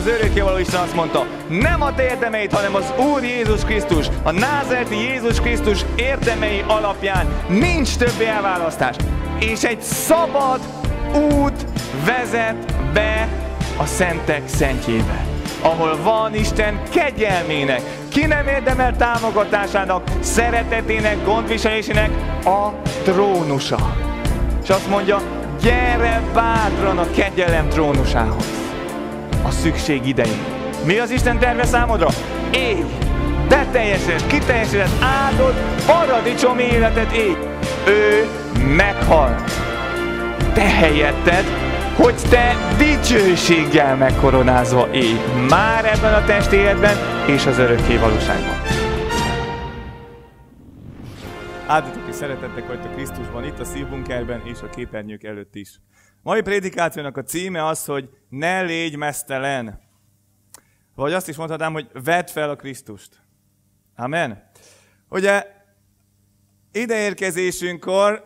az örökkévaló Isten azt mondta, nem a te érdemeid, hanem az Úr Jézus Krisztus, a názerti Jézus Krisztus érdemei alapján nincs többi elválasztás. És egy szabad út vezet be a szentek szentjébe ahol van Isten kegyelmének, ki nem érdemel támogatásának, szeretetének, gondviselésének a trónusa. És azt mondja, gyere bátran a kegyelem trónusához a szükség idején. Mi az Isten terve számodra? Élj! Te teljesedett, kiteljesedett, áldott, paradicsomi életet élj! Ő meghalt. Te helyetted, hogy te dicsőséggel megkoronázva élj. Már ebben a test életben és az örökké valóságban. Áldatok és szeretettek vagytok Krisztusban, itt a szívbunkerben és a képernyők előtt is. Mai prédikációnak a címe az, hogy ne légy mesztelen. Vagy azt is mondhatnám, hogy vedd fel a Krisztust. Amen. Ugye ideérkezésünkkor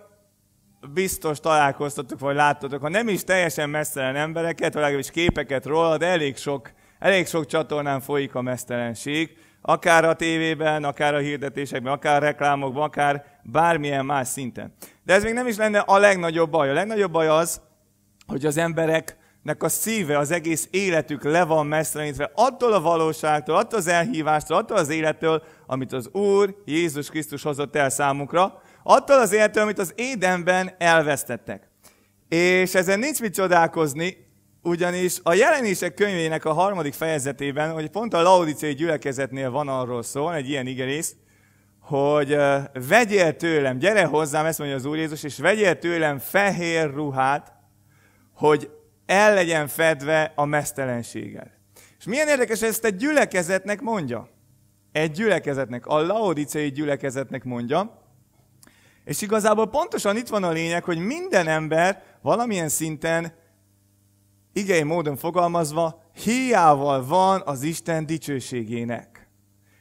biztos találkoztatok, vagy láttatok, ha nem is teljesen mesztelen embereket, vagy legalábbis képeket róla, de elég sok, elég sok csatornán folyik a mesztelenség, akár a tévében, akár a hirdetésekben, akár a reklámokban, akár bármilyen más szinten. De ez még nem is lenne a legnagyobb baj. A legnagyobb baj az, hogy az embereknek a szíve, az egész életük le van messzelenítve attól a valóságtól, attól az elhívástól, attól az élettől, amit az Úr Jézus Krisztus hozott el számukra, attól az élettől, amit az Édenben elvesztettek. És ezen nincs mit csodálkozni, ugyanis a jelenések könyvének a harmadik fejezetében, hogy pont a laudicei gyülekezetnél van arról szó, egy ilyen igerész, hogy vegyél tőlem, gyere hozzám, ezt mondja az Úr Jézus, és vegyél tőlem fehér ruhát, hogy el legyen fedve a mesztelenséggel. És milyen érdekes, ezt egy gyülekezetnek mondja. Egy gyülekezetnek, a laodicei gyülekezetnek mondja. És igazából pontosan itt van a lényeg, hogy minden ember valamilyen szinten, igei módon fogalmazva, hiával van az Isten dicsőségének.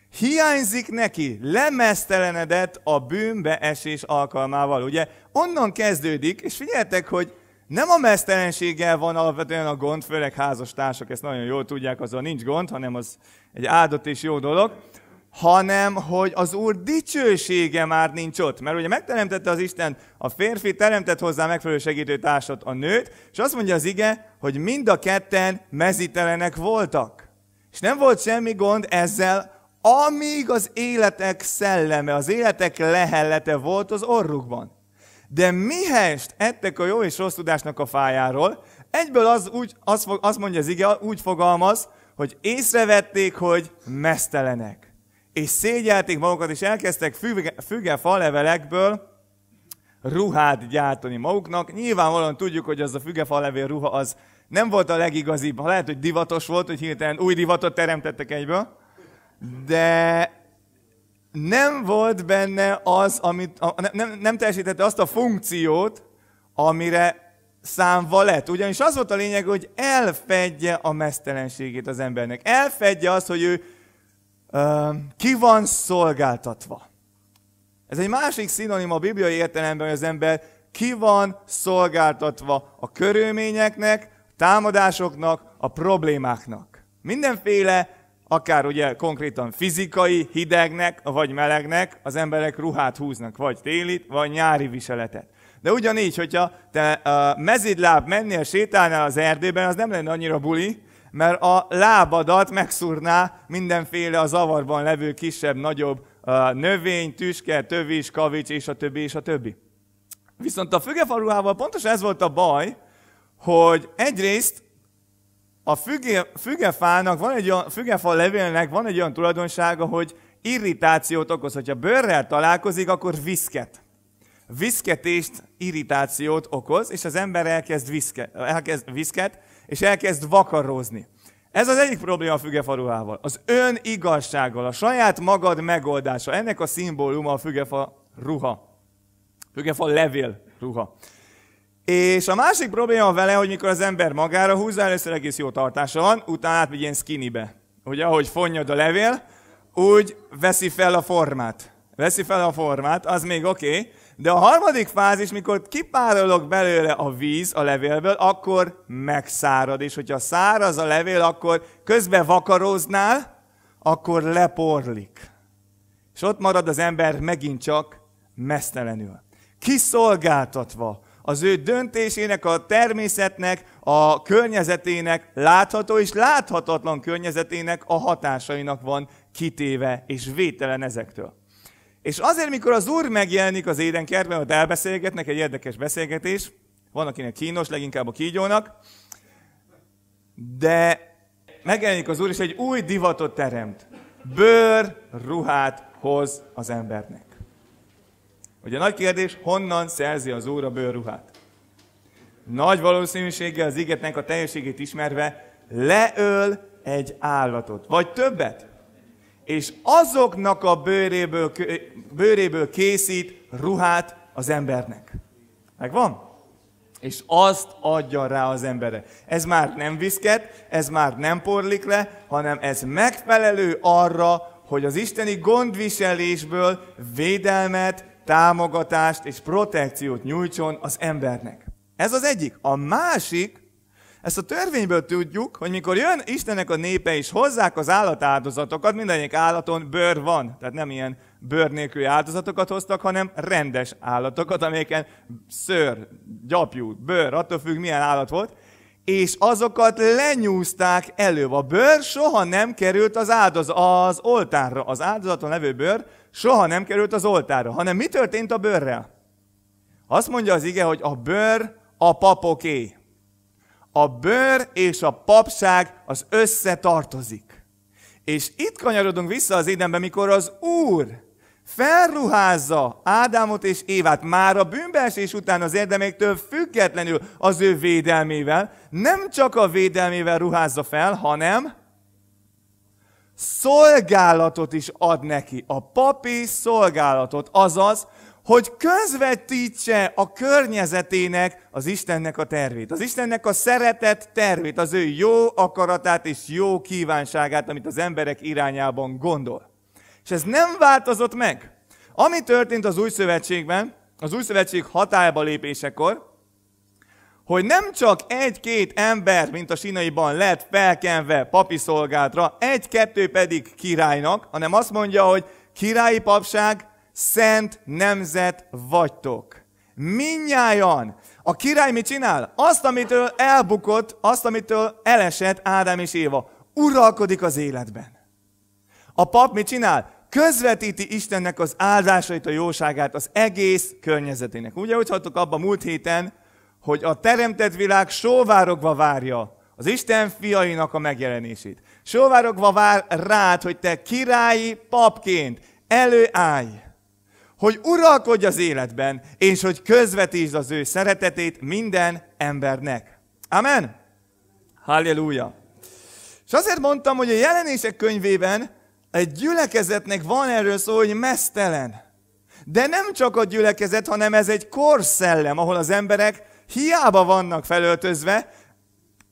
Hiányzik neki, lemesztelenedett a bűnbeesés alkalmával. Ugye onnan kezdődik, és figyeltek, hogy nem a mesztelenséggel van alapvetően a gond, főleg házastársak ezt nagyon jól tudják, azon nincs gond, hanem az egy áldott és jó dolog, hanem hogy az Úr dicsősége már nincs ott. Mert ugye megteremtette az Isten a férfi, teremtett hozzá megfelelő segítőtársat a nőt, és azt mondja az ige, hogy mind a ketten mezitelenek voltak. És nem volt semmi gond ezzel, amíg az életek szelleme, az életek lehellete volt az orrukban. De mihelyst ettek a jó és rossz tudásnak a fájáról, egyből az úgy, az, fog, azt mondja az ige, úgy fogalmaz, hogy észrevették, hogy mesztelenek. És szégyelték magukat, és elkezdtek füge, füge falevelekből ruhát gyártani maguknak. Nyilvánvalóan tudjuk, hogy az a fügefalevél ruha az nem volt a legigazibb. lehet, hogy divatos volt, hogy hirtelen új divatot teremtettek egyből, de nem volt benne az, amit, a, nem, nem teljesítette azt a funkciót, amire számva lett. Ugyanis az volt a lényeg, hogy elfedje a mesztelenségét az embernek. Elfedje azt, hogy ő ö, ki van szolgáltatva. Ez egy másik szinonim a bibliai értelemben, hogy az ember ki van szolgáltatva a körülményeknek, a támadásoknak, a problémáknak. Mindenféle akár ugye konkrétan fizikai, hidegnek vagy melegnek, az emberek ruhát húznak, vagy télit, vagy nyári viseletet. De ugyanígy, hogyha te a mezidláb mennél, sétálnál az erdőben, az nem lenne annyira buli, mert a lábadat megszúrná mindenféle a zavarban levő kisebb, nagyobb növény, tüske, tövis, kavics, és a többi, és a többi. Viszont a fügefaruhával pontosan ez volt a baj, hogy egyrészt a füge, fügefának, van egy olyan, fügefa levélnek van egy olyan tulajdonsága, hogy irritációt okoz. Ha bőrrel találkozik, akkor viszket. Viszketést, irritációt okoz, és az ember elkezd, viszke, elkezd viszket, és elkezd vakarózni. Ez az egyik probléma a ruhával. Az ön igazsággal, a saját magad megoldása. Ennek a szimbóluma a fügefa ruha. Fügefa levél ruha. És a másik probléma vele, hogy mikor az ember magára húzza, először egész jó tartása van, utána átmegy ilyen skinnybe. Ugye, ahogy fonnyad a levél, úgy veszi fel a formát. Veszi fel a formát, az még oké, okay, de a harmadik fázis, mikor kipárolog belőle a víz a levélből, akkor megszárad, és hogyha száraz a levél, akkor közbe vakaróznál, akkor leporlik. És ott marad az ember megint csak mesztelenül. Kiszolgáltatva, az ő döntésének, a természetnek, a környezetének, látható és láthatatlan környezetének a hatásainak van kitéve és vételen ezektől. És azért, mikor az Úr megjelenik az édenkertben, ott elbeszélgetnek, egy érdekes beszélgetés, van akinek kínos, leginkább a kígyónak, de megjelenik az Úr, és egy új divatot teremt. Bőr ruhát hoz az embernek. Ugye nagy kérdés, honnan szerzi az óra bőrruhát? Nagy valószínűséggel az igetnek a teljességét ismerve leöl egy állatot, vagy többet. És azoknak a bőréből, bőréből készít ruhát az embernek. Megvan? És azt adja rá az embere. Ez már nem viszket, ez már nem porlik le, hanem ez megfelelő arra, hogy az isteni gondviselésből védelmet, támogatást és protekciót nyújtson az embernek. Ez az egyik. A másik, ezt a törvényből tudjuk, hogy mikor jön Istennek a népe és hozzák az állatáldozatokat, mindegyik állaton bőr van, tehát nem ilyen bőr nélküli áldozatokat hoztak, hanem rendes állatokat, amelyeken szőr, gyapjú, bőr, attól függ milyen állat volt, és azokat lenyúzták előbb. A bőr soha nem került az, áldoz, az oltárra. Az áldozaton levő bőr soha nem került az oltárra. Hanem mi történt a bőrrel? Azt mondja az ige, hogy a bőr a papoké. A bőr és a papság az összetartozik. És itt kanyarodunk vissza az édenbe, mikor az Úr felruházza Ádámot és Évát már a bűnbeesés után az érdemektől függetlenül az ő védelmével, nem csak a védelmével ruházza fel, hanem szolgálatot is ad neki, a papi szolgálatot, azaz, hogy közvetítse a környezetének az Istennek a tervét, az Istennek a szeretet tervét, az ő jó akaratát és jó kívánságát, amit az emberek irányában gondol. És ez nem változott meg. Ami történt az új szövetségben, az új szövetség hatályba lépésekor, hogy nem csak egy-két ember, mint a sinaiban lett felkenve papi szolgálatra, egy-kettő pedig királynak, hanem azt mondja, hogy királyi papság, szent nemzet vagytok. Minnyájan. A király mit csinál? Azt, amitől elbukott, azt, amitől elesett Ádám és Éva. Uralkodik az életben. A pap mit csinál? közvetíti Istennek az áldásait, a jóságát az egész környezetének. Ugye úgy hattuk abban múlt héten, hogy a teremtett világ sóvárogva várja az Isten fiainak a megjelenését. Sóvárogva vár rád, hogy te királyi papként előállj, hogy uralkodj az életben, és hogy közvetítsd az ő szeretetét minden embernek. Amen? Halleluja! És azért mondtam, hogy a jelenések könyvében egy gyülekezetnek van erről szó, hogy mesztelen. De nem csak a gyülekezet, hanem ez egy korszellem, ahol az emberek hiába vannak felöltözve,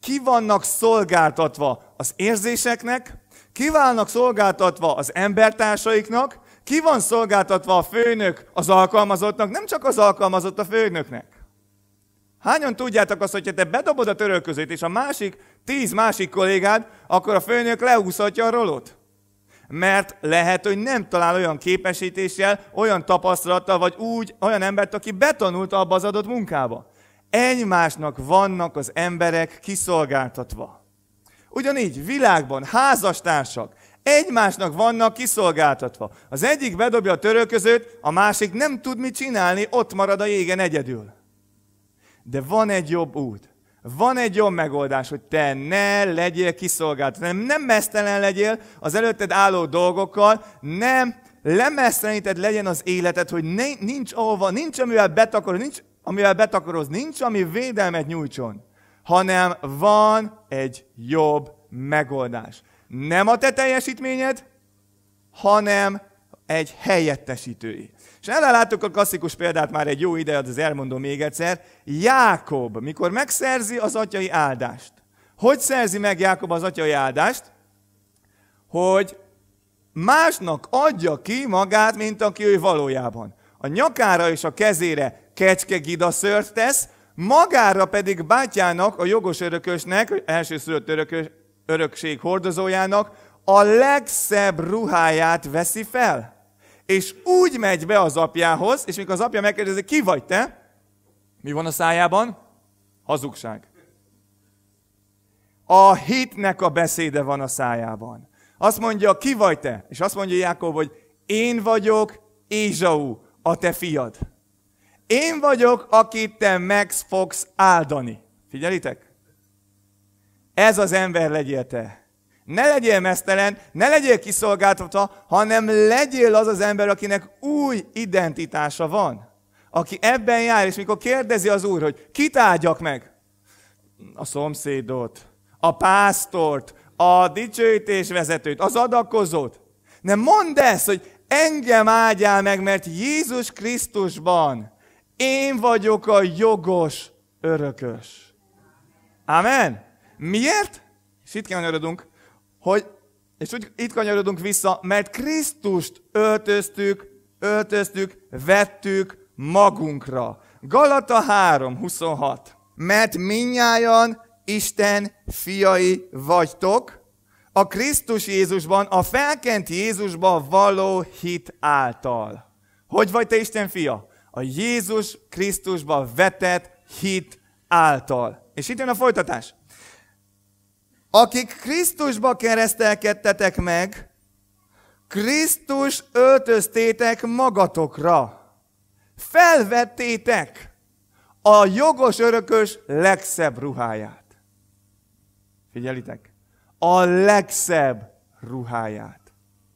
ki vannak szolgáltatva az érzéseknek, ki válnak szolgáltatva az embertársaiknak, ki van szolgáltatva a főnök az alkalmazottnak, nem csak az alkalmazott a főnöknek. Hányan tudjátok azt, hogyha te bedobod a törölközőt, és a másik, tíz másik kollégád, akkor a főnök leúszhatja a rolót? mert lehet, hogy nem talál olyan képesítéssel, olyan tapasztalattal, vagy úgy olyan embert, aki betanult abba az adott munkába. Egymásnak vannak az emberek kiszolgáltatva. Ugyanígy világban házastársak egymásnak vannak kiszolgáltatva. Az egyik bedobja a törölközőt, a másik nem tud mit csinálni, ott marad a jégen egyedül. De van egy jobb út. Van egy jobb megoldás, hogy te ne legyél kiszolgált, nem, nem mesztelen legyél az előtted álló dolgokkal, nem lemeszteleníted legyen az életed, hogy ne, nincs ahova, nincs amivel betakaroz, nincs amivel betakaroz, nincs ami védelmet nyújtson, hanem van egy jobb megoldás. Nem a te teljesítményed, hanem egy helyettesítői. És erre láttuk a klasszikus példát már egy jó ide, az elmondom még egyszer. Jákob, mikor megszerzi az atyai áldást. Hogy szerzi meg Jákob az atyai áldást? Hogy másnak adja ki magát, mint aki ő valójában. A nyakára és a kezére kecske gidaszört tesz, magára pedig bátyának a jogos örökösnek, elsőszülött örökös, örökség hordozójának a legszebb ruháját veszi fel és úgy megy be az apjához, és mikor az apja megkérdezi, ki vagy te? Mi van a szájában? Hazugság. A hitnek a beszéde van a szájában. Azt mondja, ki vagy te? És azt mondja Jákob, hogy én vagyok Ézsau, a te fiad. Én vagyok, akit te meg fogsz áldani. Figyelitek? Ez az ember legyél te. Ne legyél mesztelen, ne legyél kiszolgáltatva, hanem legyél az az ember, akinek új identitása van. Aki ebben jár, és mikor kérdezi az Úr, hogy kit áldjak meg? A szomszédot, a pásztort, a dicsőítés vezetőt, az adakozót. Nem mondd ezt, hogy engem áldjál meg, mert Jézus Krisztusban én vagyok a jogos örökös. Amen. Miért? És itt kell nagyon hogy, és úgy itt kanyarodunk vissza, mert Krisztust öltöztük, öltöztük, vettük magunkra. Galata 3, 26. Mert minnyájan Isten fiai vagytok, a Krisztus Jézusban, a felkent Jézusban való hit által. Hogy vagy te Isten fia? A Jézus Krisztusba vetett hit által. És itt jön a folytatás akik Krisztusba keresztelkedtetek meg, Krisztus öltöztétek magatokra. Felvettétek a jogos örökös legszebb ruháját. Figyelitek! A legszebb ruháját.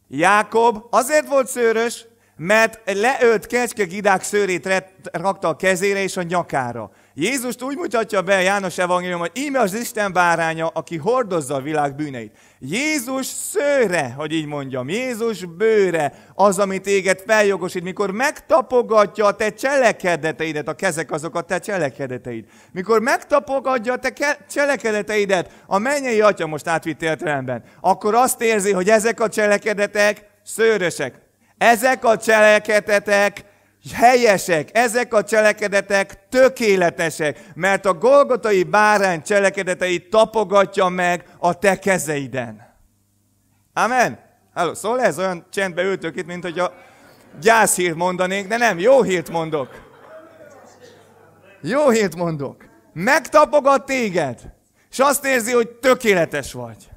Jákob azért volt szőrös, mert leölt kecske gidák szőrét rakta a kezére és a nyakára. Jézust úgy mutatja be János evangélium, hogy íme az Isten báránya, aki hordozza a világ bűneit. Jézus szőre, hogy így mondjam, Jézus bőre, az, amit téged feljogosít, mikor megtapogatja a te cselekedeteidet, a kezek azok a te cselekedeteid. Mikor megtapogatja a te ke- cselekedeteidet, a mennyei atya most átvitt értelemben, akkor azt érzi, hogy ezek a cselekedetek szőrösek, ezek a cselekedetek helyesek, ezek a cselekedetek tökéletesek, mert a Golgotai bárány cselekedeteit tapogatja meg a te kezeiden. Amen. Hello, szóval ez olyan csendbe ültök itt, mint hogy a gyászhírt mondanék, de nem, jó hírt mondok. Jó hírt mondok. Megtapogat téged, és azt érzi, hogy tökéletes vagy.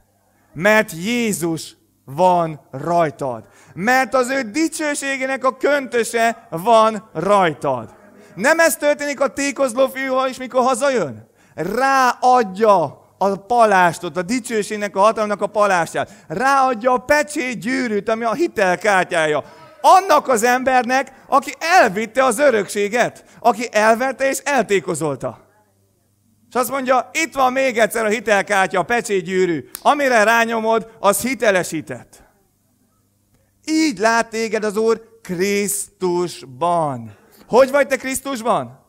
Mert Jézus van rajtad mert az ő dicsőségének a köntöse van rajtad. Nem ez történik a tékozló fiúval is, mikor hazajön? Ráadja a palástot, a dicsőségnek, a hatalomnak a palástját. Ráadja a pecsét gyűrűt, ami a hitelkártyája. Annak az embernek, aki elvitte az örökséget, aki elverte és eltékozolta. És azt mondja, itt van még egyszer a hitelkártya, a gyűrű. Amire rányomod, az hitelesített. Így lát téged az Úr Krisztusban. Hogy vagy te Krisztusban?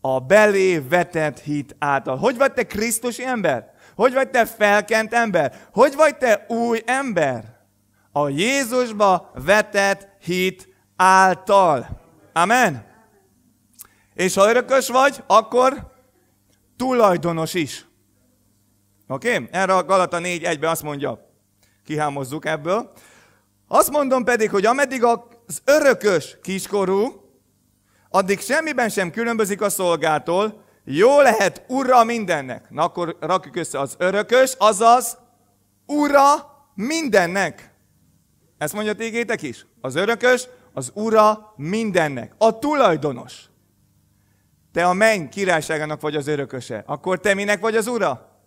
A belé vetett hit által. Hogy vagy te Krisztusi ember? Hogy vagy te felkent ember? Hogy vagy te új ember? A Jézusba vetett hit által. Amen. És ha örökös vagy, akkor tulajdonos is. Oké? Okay? Erre a Galata 4.1-ben azt mondja, kihámozzuk ebből, azt mondom pedig, hogy ameddig az örökös kiskorú, addig semmiben sem különbözik a szolgától, jó lehet ura mindennek. Na akkor rakjuk össze az örökös, azaz ura mindennek. Ezt mondja tégétek is. Az örökös, az ura mindennek. A tulajdonos. Te a menny királyságának vagy az örököse. Akkor te minek vagy az ura?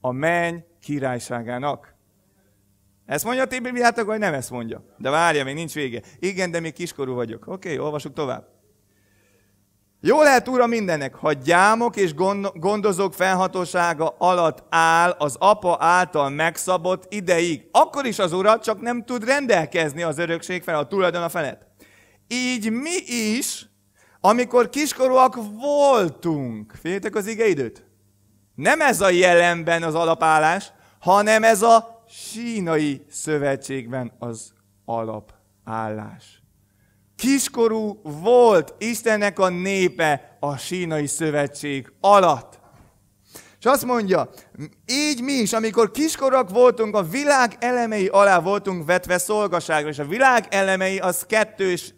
A menny királyságának. Ezt mondja a ti Bibliátok, vagy nem ezt mondja? De várja, még nincs vége. Igen, de még kiskorú vagyok. Oké, okay, olvasok tovább. Jó lehet, Uram, mindennek, ha gyámok és gondozók felhatósága alatt áll az apa által megszabott ideig, akkor is az Urat csak nem tud rendelkezni az örökség fel, a tulajdon a felett. Így mi is, amikor kiskorúak voltunk, féltek az időt, Nem ez a jelenben az alapállás, hanem ez a sínai szövetségben az alapállás. Kiskorú volt Istennek a népe a sínai szövetség alatt. És azt mondja, így mi is, amikor kiskorak voltunk, a világ elemei alá voltunk vetve szolgaságra, és a világ elemei az kettős.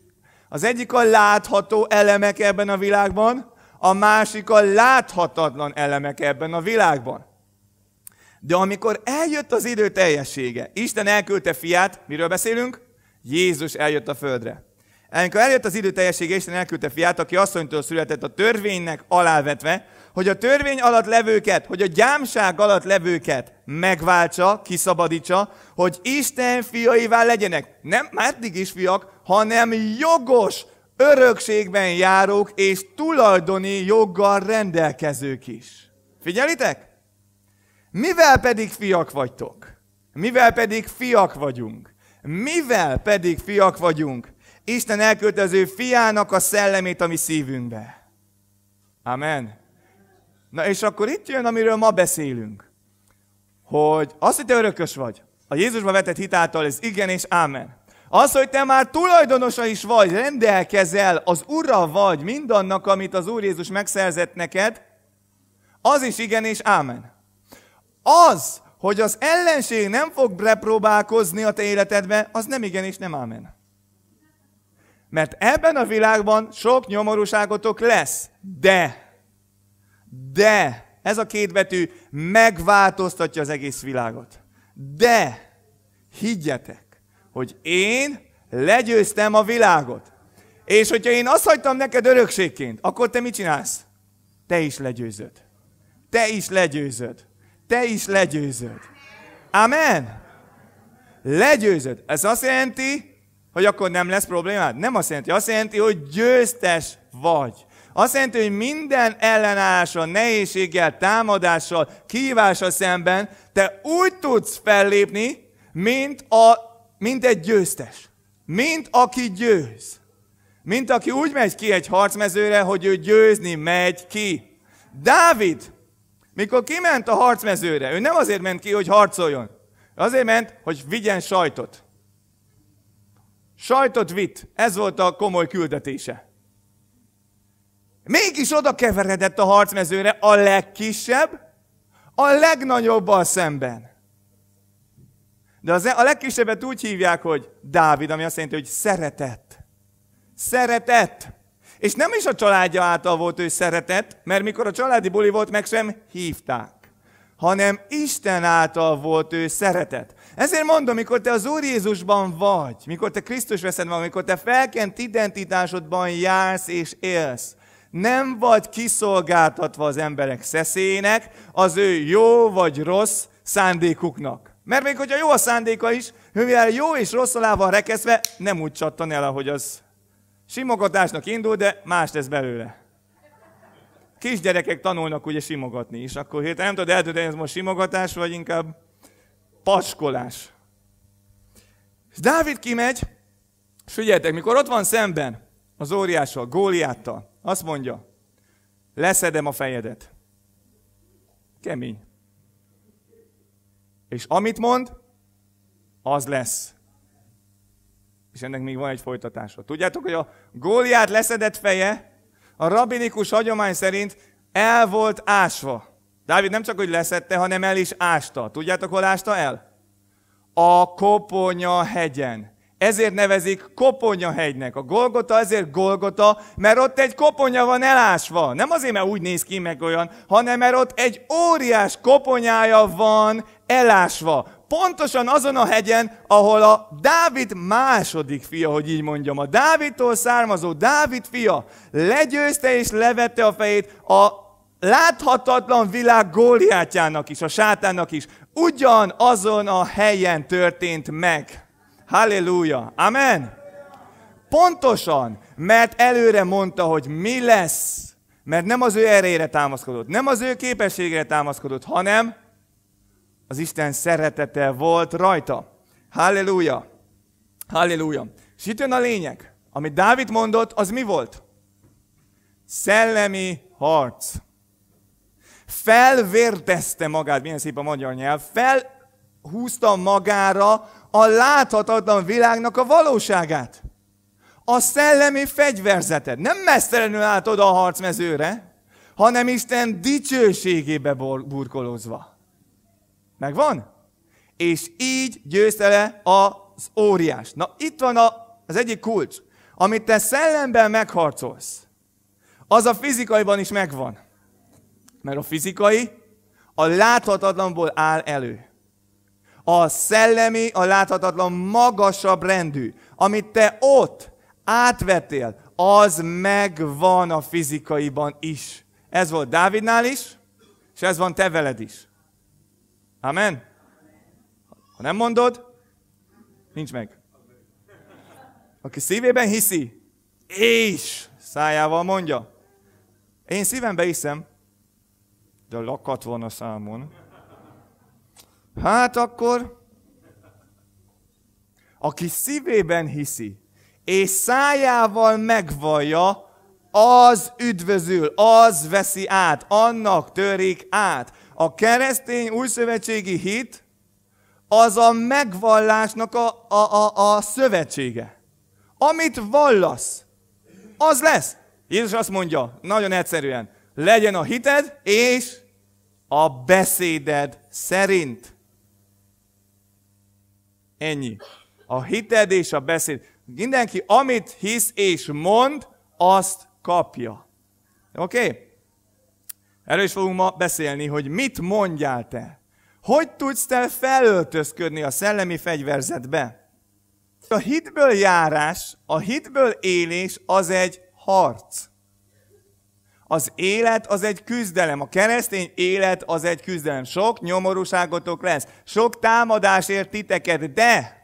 Az egyik a látható elemek ebben a világban, a másik a láthatatlan elemek ebben a világban. De amikor eljött az idő teljessége, Isten elküldte fiát, miről beszélünk? Jézus eljött a földre. Amikor eljött az idő teljessége, Isten elküldte fiát, aki asszonytól született a törvénynek alávetve, hogy a törvény alatt levőket, hogy a gyámság alatt levőket megváltsa, kiszabadítsa, hogy Isten fiaivá legyenek. Nem már eddig is fiak, hanem jogos, örökségben járók és tulajdoni joggal rendelkezők is. Figyelitek? Mivel pedig fiak vagytok? Mivel pedig fiak vagyunk? Mivel pedig fiak vagyunk? Isten elküldte az ő fiának a szellemét a mi szívünkbe. Amen. Na és akkor itt jön, amiről ma beszélünk. Hogy az, hogy te örökös vagy, a Jézusba vetett hitáltal, ez igen és ámen. Az, hogy te már tulajdonosa is vagy, rendelkezel, az ura vagy mindannak, amit az Úr Jézus megszerzett neked, az is igen és ámen. Az, hogy az ellenség nem fog bepróbálkozni a te életedbe, az nem igen és nem ámen. Mert ebben a világban sok nyomorúságotok lesz, de, de, ez a két betű megváltoztatja az egész világot. De higgyetek, hogy én legyőztem a világot. És hogyha én azt hagytam neked örökségként, akkor te mit csinálsz? Te is legyőzöd. Te is legyőzöd te is legyőzöd. Amen? Legyőzöd. Ez azt jelenti, hogy akkor nem lesz problémád? Nem azt jelenti. Azt jelenti, hogy győztes vagy. Azt jelenti, hogy minden ellenállással, nehézséggel, támadással, kívással szemben te úgy tudsz fellépni, mint, a, mint egy győztes. Mint aki győz. Mint aki úgy megy ki egy harcmezőre, hogy ő győzni megy ki. Dávid mikor kiment a harcmezőre, ő nem azért ment ki, hogy harcoljon. Azért ment, hogy vigyen sajtot. Sajtot vitt. Ez volt a komoly küldetése. Mégis oda keveredett a harcmezőre a legkisebb, a legnagyobbal szemben. De az, a legkisebbet úgy hívják, hogy Dávid, ami azt jelenti, hogy szeretett. Szeretett. És nem is a családja által volt ő szeretett, mert mikor a családi buli volt, meg sem hívták hanem Isten által volt ő szeretet. Ezért mondom, mikor te az Úr Jézusban vagy, mikor te Krisztus veszed van, mikor te felkent identitásodban jársz és élsz, nem vagy kiszolgáltatva az emberek szeszének, az ő jó vagy rossz szándékuknak. Mert még hogyha jó a szándéka is, mivel jó és rossz alá van rekeszve, nem úgy csattan el, ahogy az Simogatásnak indul, de más lesz belőle. Kisgyerekek tanulnak ugye simogatni is, akkor hirtelen nem tudod eldönteni, ez most simogatás, vagy inkább paskolás. És Dávid kimegy, és figyeljetek, mikor ott van szemben az óriással, Góliáttal, azt mondja, leszedem a fejedet. Kemény. És amit mond, az lesz. És ennek még van egy folytatása. Tudjátok, hogy a Góliát leszedett feje a rabinikus hagyomány szerint el volt ásva. Dávid nem csak, hogy leszette, hanem el is ásta. Tudjátok, hol ásta el? A Koponya hegyen. Ezért nevezik Koponya hegynek. A Golgota ezért Golgota, mert ott egy koponya van elásva. Nem azért, mert úgy néz ki meg olyan, hanem mert ott egy óriás koponyája van elásva. Pontosan azon a hegyen, ahol a Dávid második fia, hogy így mondjam, a Dávidtól származó Dávid fia legyőzte és levette a fejét a láthatatlan világ góliátjának is, a sátának is. Ugyan azon a helyen történt meg. Halleluja! Amen! Pontosan, mert előre mondta, hogy mi lesz. Mert nem az ő erejére támaszkodott, nem az ő képességére támaszkodott, hanem az Isten szeretete volt rajta. Halleluja! Halleluja! És itt jön a lényeg. Amit Dávid mondott, az mi volt? Szellemi harc. Felvértezte magát, milyen szép a magyar nyelv, felhúzta magára a láthatatlan világnak a valóságát. A szellemi fegyverzetet. Nem mesztelenül állt oda a harcmezőre, hanem Isten dicsőségébe burkolózva. Megvan? És így győzte le az óriás. Na, itt van a, az egyik kulcs. Amit te szellemben megharcolsz, az a fizikaiban is megvan. Mert a fizikai a láthatatlanból áll elő. A szellemi, a láthatatlan magasabb rendű. Amit te ott átvettél, az megvan a fizikaiban is. Ez volt Dávidnál is, és ez van te veled is. Amen? Ha nem mondod, nincs meg. Aki szívében hiszi, és szájával mondja. Én szívembe hiszem, de lakat van a számon. Hát akkor, aki szívében hiszi, és szájával megvallja, az üdvözül, az veszi át, annak törik át. A keresztény újszövetségi hit az a megvallásnak a, a, a, a szövetsége. Amit vallasz, az lesz. Jézus azt mondja, nagyon egyszerűen, legyen a hited és a beszéded szerint. Ennyi. A hited és a beszéd. Mindenki, amit hisz és mond, azt kapja. Oké? Okay? Erről is fogunk ma beszélni, hogy mit mondjál te. Hogy tudsz te felöltözködni a szellemi fegyverzetbe? A hitből járás, a hitből élés az egy harc. Az élet az egy küzdelem. A keresztény élet az egy küzdelem. Sok nyomorúságotok lesz. Sok támadás ért titeket, de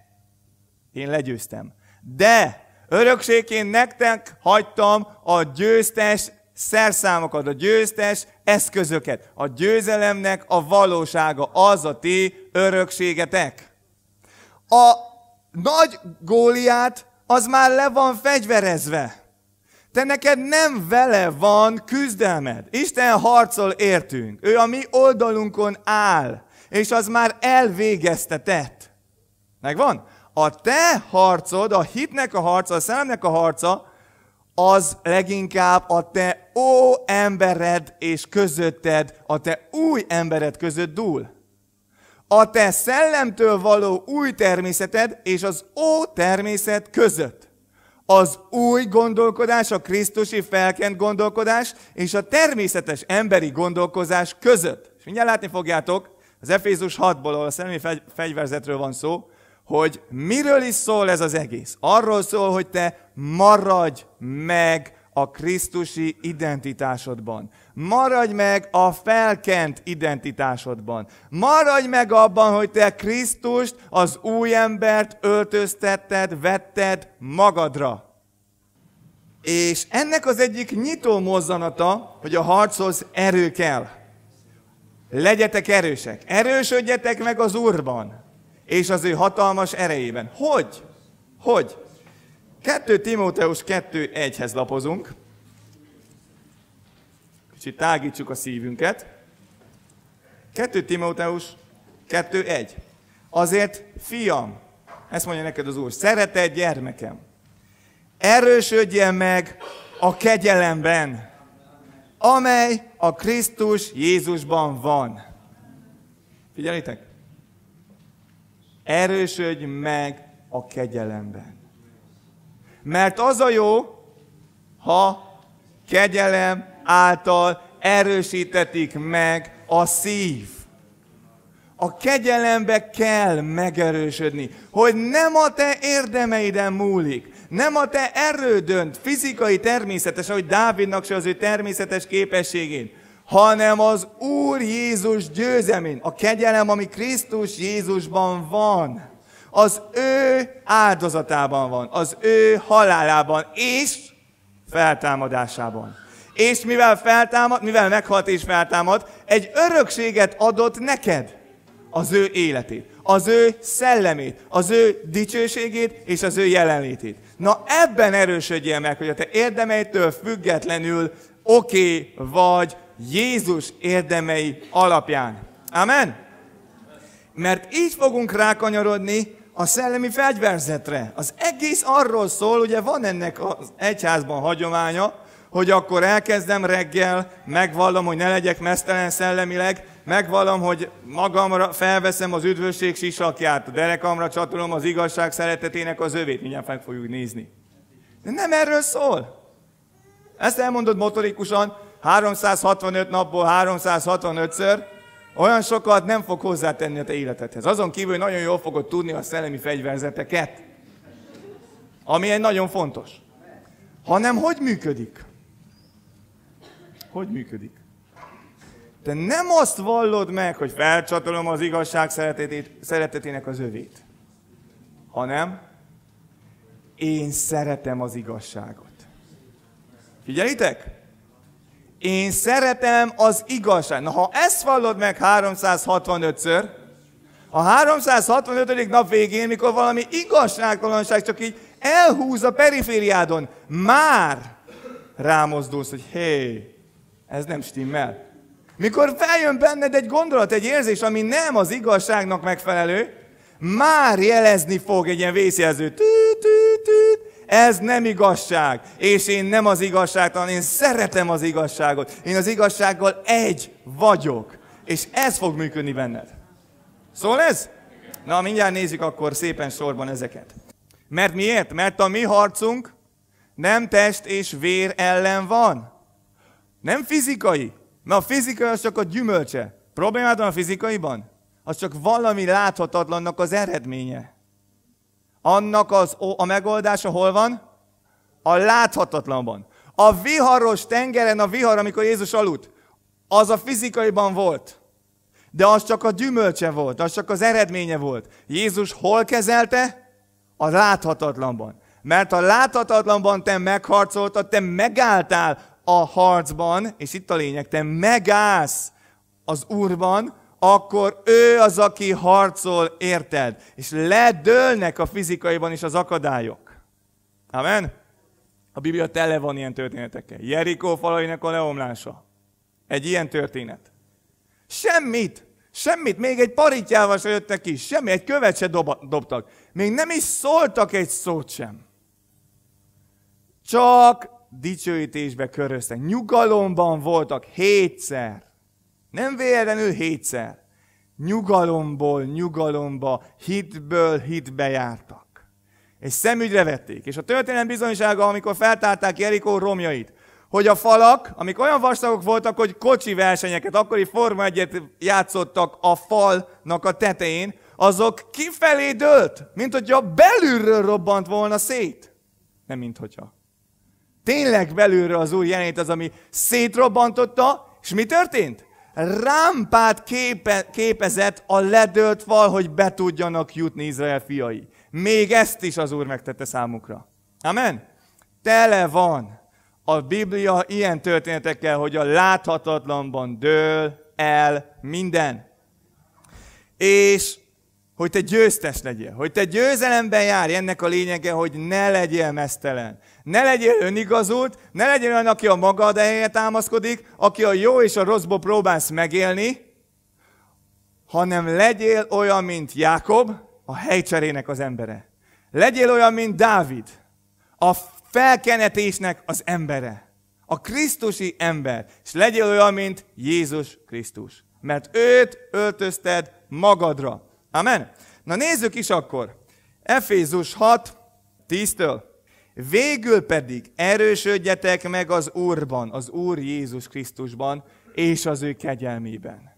én legyőztem. De örökségként nektek hagytam a győztes szerszámokat, a győztes eszközöket. A győzelemnek a valósága az a ti örökségetek. A nagy góliát az már le van fegyverezve. Te neked nem vele van küzdelmed. Isten harcol értünk. Ő a mi oldalunkon áll, és az már elvégeztetett. Megvan? A te harcod, a hitnek a harca, a szellemnek a harca, az leginkább a te ó embered és közötted, a te új embered között dúl. A te szellemtől való új természeted és az ó természet között. Az új gondolkodás, a Krisztusi felkent gondolkodás és a természetes emberi gondolkozás között. És mindjárt látni fogjátok, az Efézus 6-ból, ahol a szellemi fegyverzetről van szó, hogy miről is szól ez az egész. Arról szól, hogy te maradj meg a Krisztusi identitásodban. Maradj meg a felkent identitásodban. Maradj meg abban, hogy te Krisztust, az új embert öltöztetted, vetted magadra. És ennek az egyik nyitó mozzanata, hogy a harcoz erő kell. Legyetek erősek. Erősödjetek meg az Úrban és az ő hatalmas erejében. Hogy? Hogy? 2 Timóteus 2.1-hez lapozunk. Kicsit tágítsuk a szívünket. 2 Timóteus 2.1. Azért, fiam, ezt mondja neked az Úr, szeretett gyermekem, erősödjen meg a kegyelemben, amely a Krisztus Jézusban van. Figyelitek! Erősödj meg a kegyelemben. Mert az a jó, ha kegyelem által erősítetik meg a szív. A kegyelembe kell megerősödni, hogy nem a te érdemeiden múlik, nem a te erődönt, fizikai természetes, ahogy Dávidnak se az ő természetes képességén, hanem az Úr Jézus győzemén, a kegyelem, ami Krisztus Jézusban van az ő áldozatában van, az ő halálában és feltámadásában. És mivel feltámad, mivel meghalt és feltámad, egy örökséget adott neked, az ő életét, az ő szellemét, az ő dicsőségét és az ő jelenlétét. Na ebben erősödjél meg, hogy a te érdemeitől függetlenül oké okay vagy Jézus érdemei alapján. Amen? Mert így fogunk rákanyarodni a szellemi fegyverzetre. Az egész arról szól, ugye van ennek az egyházban hagyománya, hogy akkor elkezdem reggel, megvallom, hogy ne legyek mesztelen szellemileg, megvallom, hogy magamra felveszem az üdvösség sisakját, a derekamra csatolom az igazság szeretetének az övét. Mindjárt meg fogjuk nézni. De nem erről szól. Ezt elmondod motorikusan 365 napból 365-ször, olyan sokat nem fog hozzátenni a te életedhez. Azon kívül, hogy nagyon jól fogod tudni a szellemi fegyverzeteket, ami egy nagyon fontos. Hanem hogy működik? Hogy működik? Te nem azt vallod meg, hogy felcsatolom az igazság szeretetét, szeretetének az övét, hanem én szeretem az igazságot. Figyelitek? Én szeretem az igazság. Na, ha ezt vallod meg 365-ször, a 365. nap végén, mikor valami igazságtalanság csak így elhúz a perifériádon, már rámozdulsz, hogy hé, hey, ez nem stimmel. Mikor feljön benned egy gondolat, egy érzés, ami nem az igazságnak megfelelő, már jelezni fog egy ilyen vészjelző. Tű, tű, tű, ez nem igazság, és én nem az igazságtalan, én szeretem az igazságot. Én az igazsággal egy vagyok, és ez fog működni benned. Szól ez? Na, mindjárt nézzük akkor szépen sorban ezeket. Mert miért? Mert a mi harcunk nem test és vér ellen van. Nem fizikai, mert a fizikai az csak a gyümölcse. Problémád van a fizikaiban? Az csak valami láthatatlannak az eredménye. Annak az, a megoldása hol van? A láthatatlanban. A viharos tengeren a vihar, amikor Jézus aludt, az a fizikaiban volt. De az csak a gyümölcse volt, az csak az eredménye volt. Jézus hol kezelte? A láthatatlanban. Mert a láthatatlanban te megharcoltad, te megálltál a harcban, és itt a lényeg, te megállsz az Úrban, akkor ő az, aki harcol, érted? És ledőlnek a fizikaiban is az akadályok. Amen? A Biblia tele van ilyen történetekkel. Jerikó falainak a leomlása. Egy ilyen történet. Semmit. Semmit. Még egy paritjával se jöttek ki. Semmi. Egy követ se dob- dobtak. Még nem is szóltak egy szót sem. Csak dicsőítésbe köröztek. Nyugalomban voltak. Hétszer. Nem véletlenül hétszer. Nyugalomból nyugalomba, hitből hitbe jártak. És szemügyre vették. És a történelem bizonysága, amikor feltárták Jerikó romjait, hogy a falak, amik olyan vastagok voltak, hogy kocsi versenyeket, akkori Forma egyet játszottak a falnak a tetején, azok kifelé dőlt, mint hogyha belülről robbant volna szét. Nem, mint hogyha. Tényleg belülről az új jelenét az, ami szétrobbantotta, és mi történt? rámpát képe, képezett a ledölt val, hogy be tudjanak jutni Izrael fiai. Még ezt is az Úr megtette számukra. Amen? Tele van a Biblia ilyen történetekkel, hogy a láthatatlanban dől el minden. És hogy te győztes legyél, hogy te győzelemben járj, ennek a lényege, hogy ne legyél mesztelen. Ne legyél önigazult, ne legyél olyan, aki a magad helyre támaszkodik, aki a jó és a rosszból próbálsz megélni, hanem legyél olyan, mint Jákob, a helycserének az embere. Legyél olyan, mint Dávid, a felkenetésnek az embere. A Krisztusi ember. És legyél olyan, mint Jézus Krisztus. Mert őt öltözted magadra. Amen? Na nézzük is akkor. Efézus 6, 10-től. Végül pedig erősödjetek meg az Úrban, az Úr Jézus Krisztusban, és az ő kegyelmében.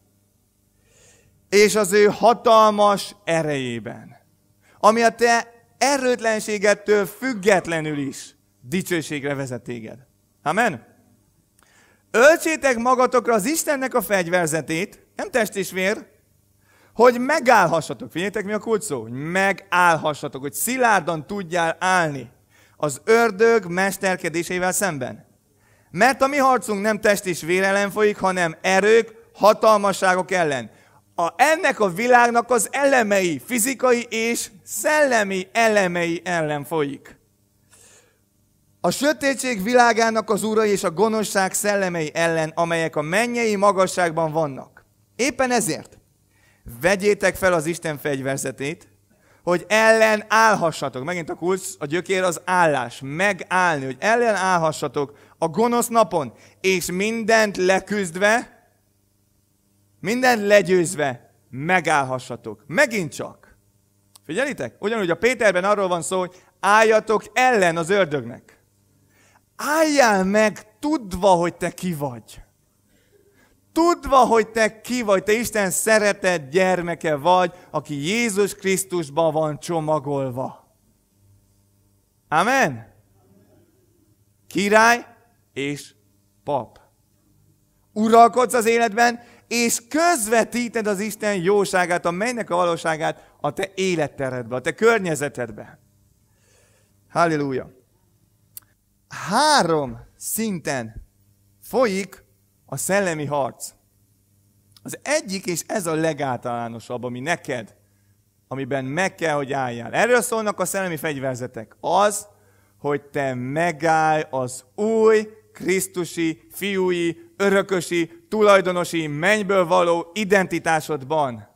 És az ő hatalmas erejében. Ami a te erőtlenségettől függetlenül is dicsőségre vezet téged. Amen? Öltsétek magatokra az Istennek a fegyverzetét, nem test és vér, hogy megállhassatok. Figyeljétek, mi a kulcs szó? Hogy megállhassatok, hogy szilárdan tudjál állni az ördög mesterkedéseivel szemben. Mert a mi harcunk nem test és vér ellen folyik, hanem erők, hatalmasságok ellen. A, ennek a világnak az elemei, fizikai és szellemi elemei ellen folyik. A sötétség világának az urai és a gonoszság szellemei ellen, amelyek a mennyei magasságban vannak. Éppen ezért Vegyétek fel az Isten fegyverzetét, hogy ellen állhassatok. Megint a kulcs, a gyökér az állás, megállni, hogy ellen állhassatok a gonosz napon, és mindent leküzdve, mindent legyőzve megállhassatok. Megint csak. Figyelitek? Ugyanúgy a Péterben arról van szó, hogy álljatok ellen az ördögnek. Álljál meg tudva, hogy te ki vagy. Tudva, hogy te ki vagy, te Isten szeretett gyermeke vagy, aki Jézus Krisztusban van csomagolva. Amen? Király és pap. Uralkodsz az életben, és közvetíted az Isten jóságát, a mennek a valóságát a te életteredbe, a te környezetedbe. Halleluja! Három szinten folyik a szellemi harc. Az egyik, és ez a legáltalánosabb, ami neked, amiben meg kell, hogy álljál. Erről szólnak a szellemi fegyverzetek. Az, hogy te megállj az új Krisztusi, fiúi, örökösi, tulajdonosi, mennyből való identitásodban.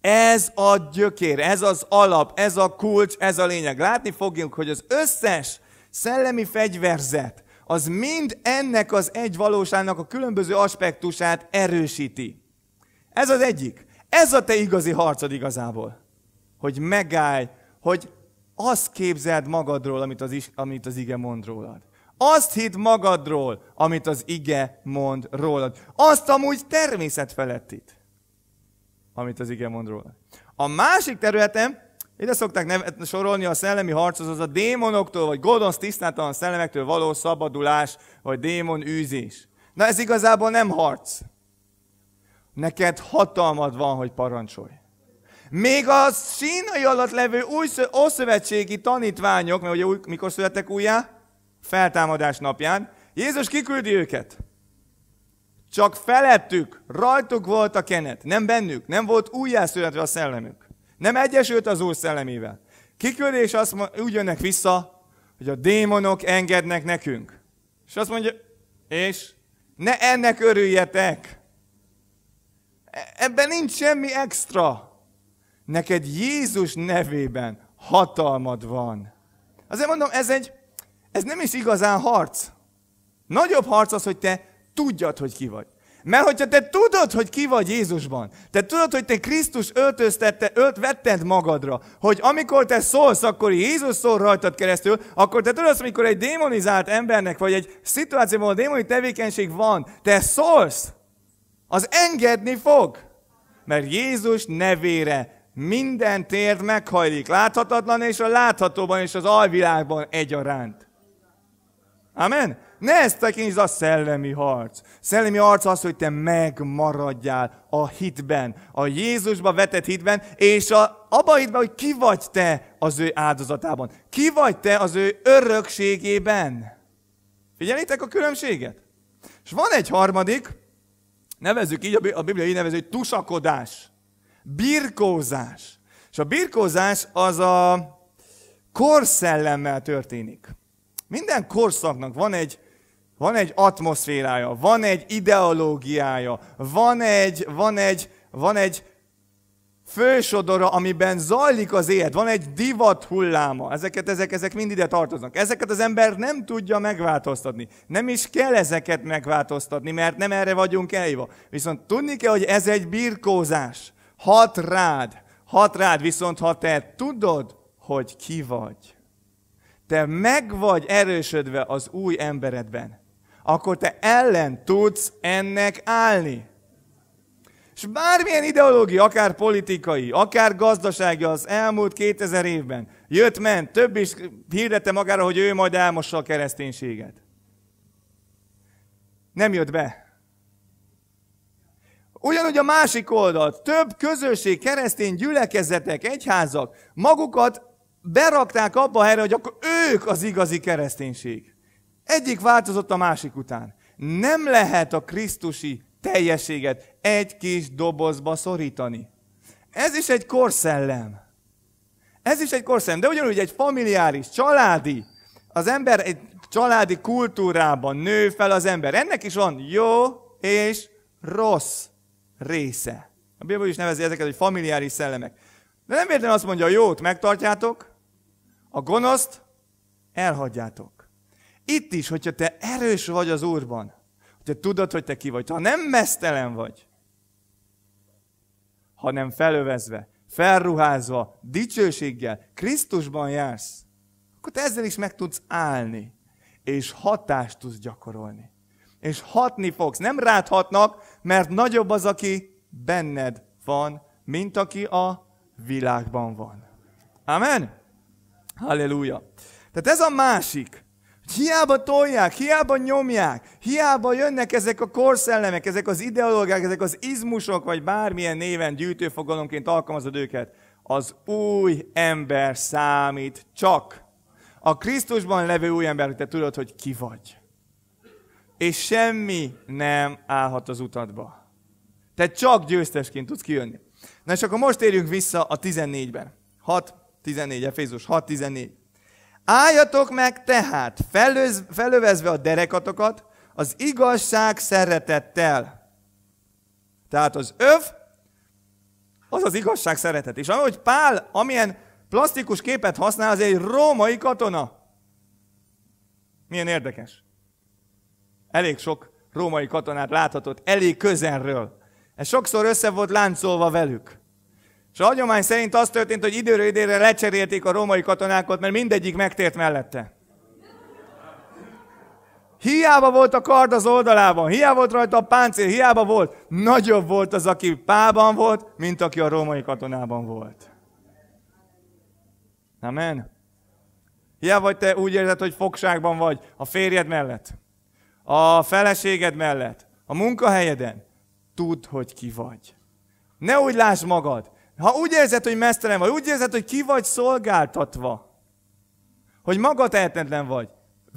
Ez a gyökér, ez az alap, ez a kulcs, ez a lényeg. Látni fogjuk, hogy az összes szellemi fegyverzet az mind ennek az egy valóságnak a különböző aspektusát erősíti. Ez az egyik. Ez a te igazi harcod igazából. Hogy megállj, hogy azt képzeld magadról, amit az, is, amit az ige mond rólad. Azt hidd magadról, amit az ige mond rólad. Azt amúgy természet felettit, amit az ige mond rólad. A másik területem ide szokták nevet, sorolni a szellemi harcot, az a démonoktól, vagy Gordons tisztátalan szellemektől való szabadulás, vagy démon űzés. Na ez igazából nem harc. Neked hatalmad van, hogy parancsolj. Még a sínai alatt levő új ószövetségi tanítványok, mert ugye új, mikor születtek újjá? Feltámadás napján. Jézus kiküldi őket. Csak felettük, rajtuk volt a kenet, nem bennük, nem volt újjászületve a szellemük. Nem egyesült az Úr szellemével. Kiköré, és azt mond, úgy jönnek vissza, hogy a démonok engednek nekünk. És azt mondja, és ne ennek örüljetek. E- ebben nincs semmi extra. Neked Jézus nevében hatalmad van. Azért mondom, ez egy, ez nem is igazán harc. Nagyobb harc az, hogy te tudjad, hogy ki vagy. Mert hogyha te tudod, hogy ki vagy Jézusban, te tudod, hogy te Krisztus öltöztette, ölt vetted magadra, hogy amikor te szólsz, akkor Jézus szól rajtad keresztül, akkor te tudod, amikor egy démonizált embernek, vagy egy szituációban, ahol démoni tevékenység van, te szólsz, az engedni fog. Mert Jézus nevére minden tért meghajlik, láthatatlan és a láthatóban és az alvilágban egyaránt. Amen? Ne ezt tekintsd a szellemi harc. Szellemi harc az, hogy te megmaradjál a hitben, a Jézusba vetett hitben, és a, abba a hitben, hogy ki vagy te az ő áldozatában. Ki vagy te az ő örökségében. Figyelitek a különbséget? És van egy harmadik, nevezzük így, a Biblia így nevező, hogy tusakodás, birkózás. És a birkózás az a korszellemmel történik. Minden korszaknak van egy van egy atmoszférája, van egy ideológiája, van egy, van egy, van egy fősodora, amiben zajlik az élet, van egy divat hulláma, ezeket, ezek, ezek mind ide tartoznak. Ezeket az ember nem tudja megváltoztatni. Nem is kell ezeket megváltoztatni, mert nem erre vagyunk elhívva. Viszont tudni kell, hogy ez egy birkózás. Hat rád, hat rád, viszont ha te tudod, hogy ki vagy, te meg vagy erősödve az új emberedben, akkor te ellen tudsz ennek állni. És bármilyen ideológia, akár politikai, akár gazdasági az elmúlt 2000 évben, jött, ment, több is hirdette magára, hogy ő majd elmossa a kereszténységet. Nem jött be. Ugyanúgy a másik oldalt, több közösség, keresztény gyülekezetek, egyházak magukat berakták abba a helyre, hogy akkor ők az igazi kereszténység. Egyik változott a másik után. Nem lehet a Krisztusi teljességet egy kis dobozba szorítani. Ez is egy korszellem. Ez is egy korszellem, de ugyanúgy egy familiáris, családi. Az ember egy családi kultúrában nő fel az ember. Ennek is van jó és rossz része. A Biblia is nevezi ezeket, hogy familiáris szellemek. De nem véletlenül azt mondja, a jót megtartjátok, a gonoszt elhagyjátok. Itt is, hogyha te erős vagy az Úrban, hogyha tudod, hogy te ki vagy, ha nem mesztelen vagy, hanem felövezve, felruházva, dicsőséggel, Krisztusban jársz, akkor te ezzel is meg tudsz állni, és hatást tudsz gyakorolni. És hatni fogsz. Nem ráthatnak, mert nagyobb az, aki benned van, mint aki a világban van. Amen? Halleluja. Tehát ez a másik Hiába tolják, hiába nyomják, hiába jönnek ezek a korszellemek, ezek az ideológiák, ezek az izmusok, vagy bármilyen néven gyűjtőfogalomként alkalmazod őket. Az új ember számít csak. A Krisztusban levő új ember, hogy te tudod, hogy ki vagy. És semmi nem állhat az utadba. Te csak győztesként tudsz kijönni. Na és akkor most érjünk vissza a 14-ben. 6, 14, Efézus 6, 14. Álljatok meg tehát, felöz, felövezve a derekatokat, az igazság szeretettel. Tehát az öv, az az igazság szeretet. És ahogy Pál, amilyen plastikus képet használ, az egy római katona. Milyen érdekes. Elég sok római katonát láthatott, elég közelről. Ez sokszor össze volt láncolva velük. És a hagyomány szerint az történt, hogy időről időre lecserélték a római katonákat, mert mindegyik megtért mellette. Hiába volt a kard az oldalában, hiába volt rajta a páncél, hiába volt. Nagyobb volt az, aki pában volt, mint aki a római katonában volt. Amen. Hiába vagy te úgy érzed, hogy fogságban vagy a férjed mellett, a feleséged mellett, a munkahelyeden. Tudd, hogy ki vagy. Ne úgy láss magad. Ha úgy érzed, hogy mesztelen vagy, úgy érzed, hogy ki vagy szolgáltatva, hogy maga tehetetlen vagy,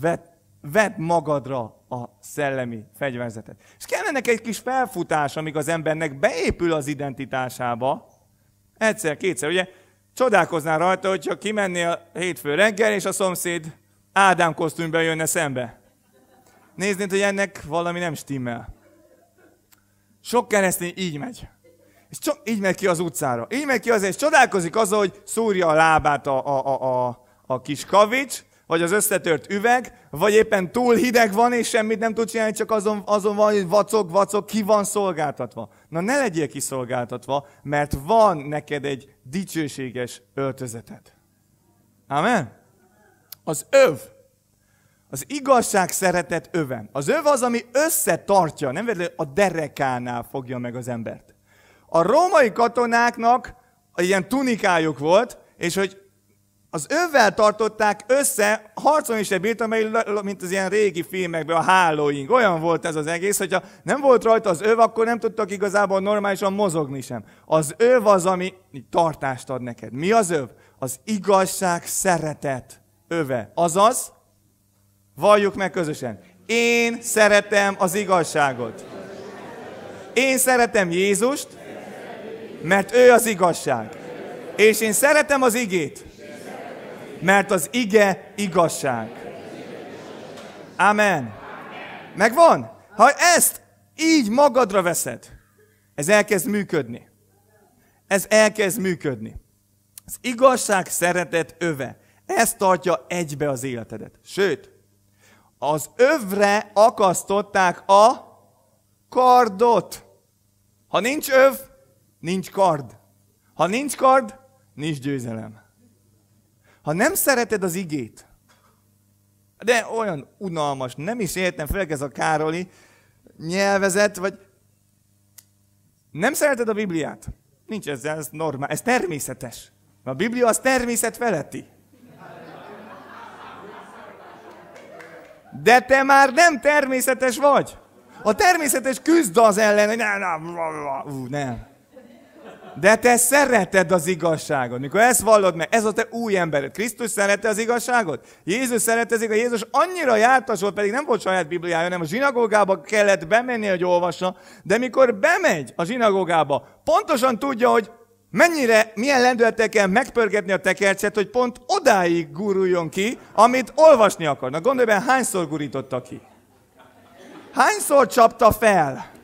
vedd, vedd magadra a szellemi fegyverzetet. És kellene egy kis felfutás, amíg az embernek beépül az identitásába, egyszer-kétszer, ugye csodálkoznál rajta, hogyha a hétfő reggel, és a szomszéd Ádám kosztümben jönne szembe. Néznéd, hogy ennek valami nem stimmel. Sok keresztény így megy és csak így megy ki az utcára. Így megy ki azért. és csodálkozik az, hogy szúrja a lábát a, a, a, a, a kis kavics, vagy az összetört üveg, vagy éppen túl hideg van, és semmit nem tud csinálni, csak azon, azon van, hogy vacog, vacog, ki van szolgáltatva. Na ne legyél kiszolgáltatva, mert van neked egy dicsőséges öltözeted. Amen? Az öv. Az igazság szeretet öven. Az öv az, ami összetartja, nem véletlenül a derekánál fogja meg az embert. A római katonáknak ilyen tunikájuk volt, és hogy az övvel tartották össze, harcon is egy bírt, amely, mint az ilyen régi filmekben, a hálóing. Olyan volt ez az egész, hogyha nem volt rajta az öv, akkor nem tudtak igazából normálisan mozogni sem. Az öv az, ami tartást ad neked. Mi az öv? Az igazság szeretet öve. Azaz, valljuk meg közösen. Én szeretem az igazságot. Én szeretem Jézust, mert ő az igazság. És én szeretem az igét. Mert az ige igazság. Amen. Megvan? Ha ezt így magadra veszed, ez elkezd működni. Ez elkezd működni. Az igazság szeretet öve. Ez tartja egybe az életedet. Sőt, az övre akasztották a kardot. Ha nincs öv, Nincs kard. Ha nincs kard, nincs győzelem. Ha nem szereted az igét, de olyan unalmas, nem is értem, főleg ez a Károli nyelvezet, vagy nem szereted a Bibliát? Nincs ezzel, ez normál, ez természetes. A Biblia az természet feletti. De te már nem természetes vagy. A természetes küzd az ellen, hogy nem, nem, nem, nem. De te szereted az igazságot. Mikor ezt vallod meg, ez a te új embered. Krisztus szerette az igazságot? Jézus szerette az igazságot. Jézus annyira jártas volt, pedig nem volt saját Bibliája, hanem a zsinagógába kellett bemenni, hogy olvassa. De mikor bemegy a zsinagógába, pontosan tudja, hogy mennyire, milyen lendülettel kell megpörgetni a tekercset, hogy pont odáig guruljon ki, amit olvasni akarnak. Gondolj be, hányszor gurította ki? Hányszor csapta fel?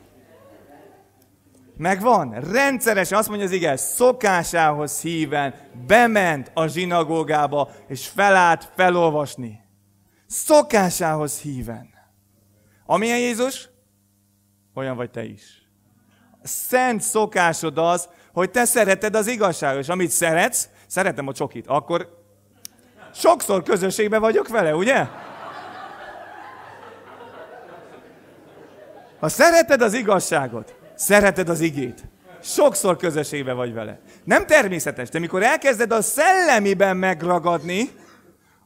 Megvan? Rendszeresen, azt mondja az ige, szokásához híven bement a zsinagógába, és felállt felolvasni. Szokásához híven. Amilyen Jézus? Olyan vagy te is. A szent szokásod az, hogy te szereted az igazságot, és amit szeretsz, szeretem a csokit, akkor sokszor közösségben vagyok vele, ugye? Ha szereted az igazságot, Szereted az igét. Sokszor közösségbe vagy vele. Nem természetes, de mikor elkezded a szellemiben megragadni,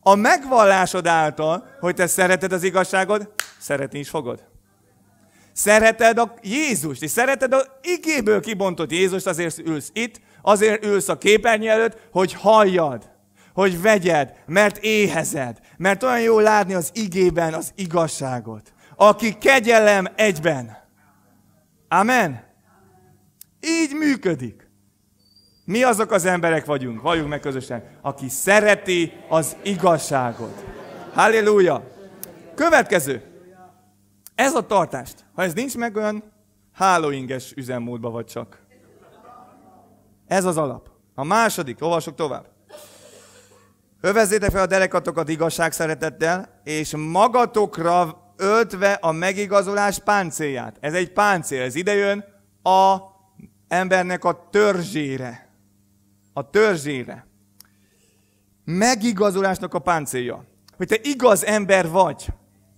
a megvallásod által, hogy te szereted az igazságot, szeretni is fogod. Szereted a Jézust, és szereted az igéből kibontott Jézust, azért ülsz itt, azért ülsz a képernyő előtt, hogy halljad, hogy vegyed, mert éhezed, mert olyan jó látni az igében az igazságot, aki kegyelem egyben. Amen? Így működik. Mi azok az emberek vagyunk, valljuk meg közösen, aki szereti az igazságot. Halleluja! Következő. Ez a tartást. Ha ez nincs meg olyan, hálóinges üzemmódba vagy csak. Ez az alap. A második, olvasok tovább. Övezzétek fel a derekatokat igazság szeretettel, és magatokra öltve a megigazolás páncélját. Ez egy páncél, ez idejön a embernek a törzsére. A törzsére. Megigazolásnak a páncélja. Hogy te igaz ember vagy.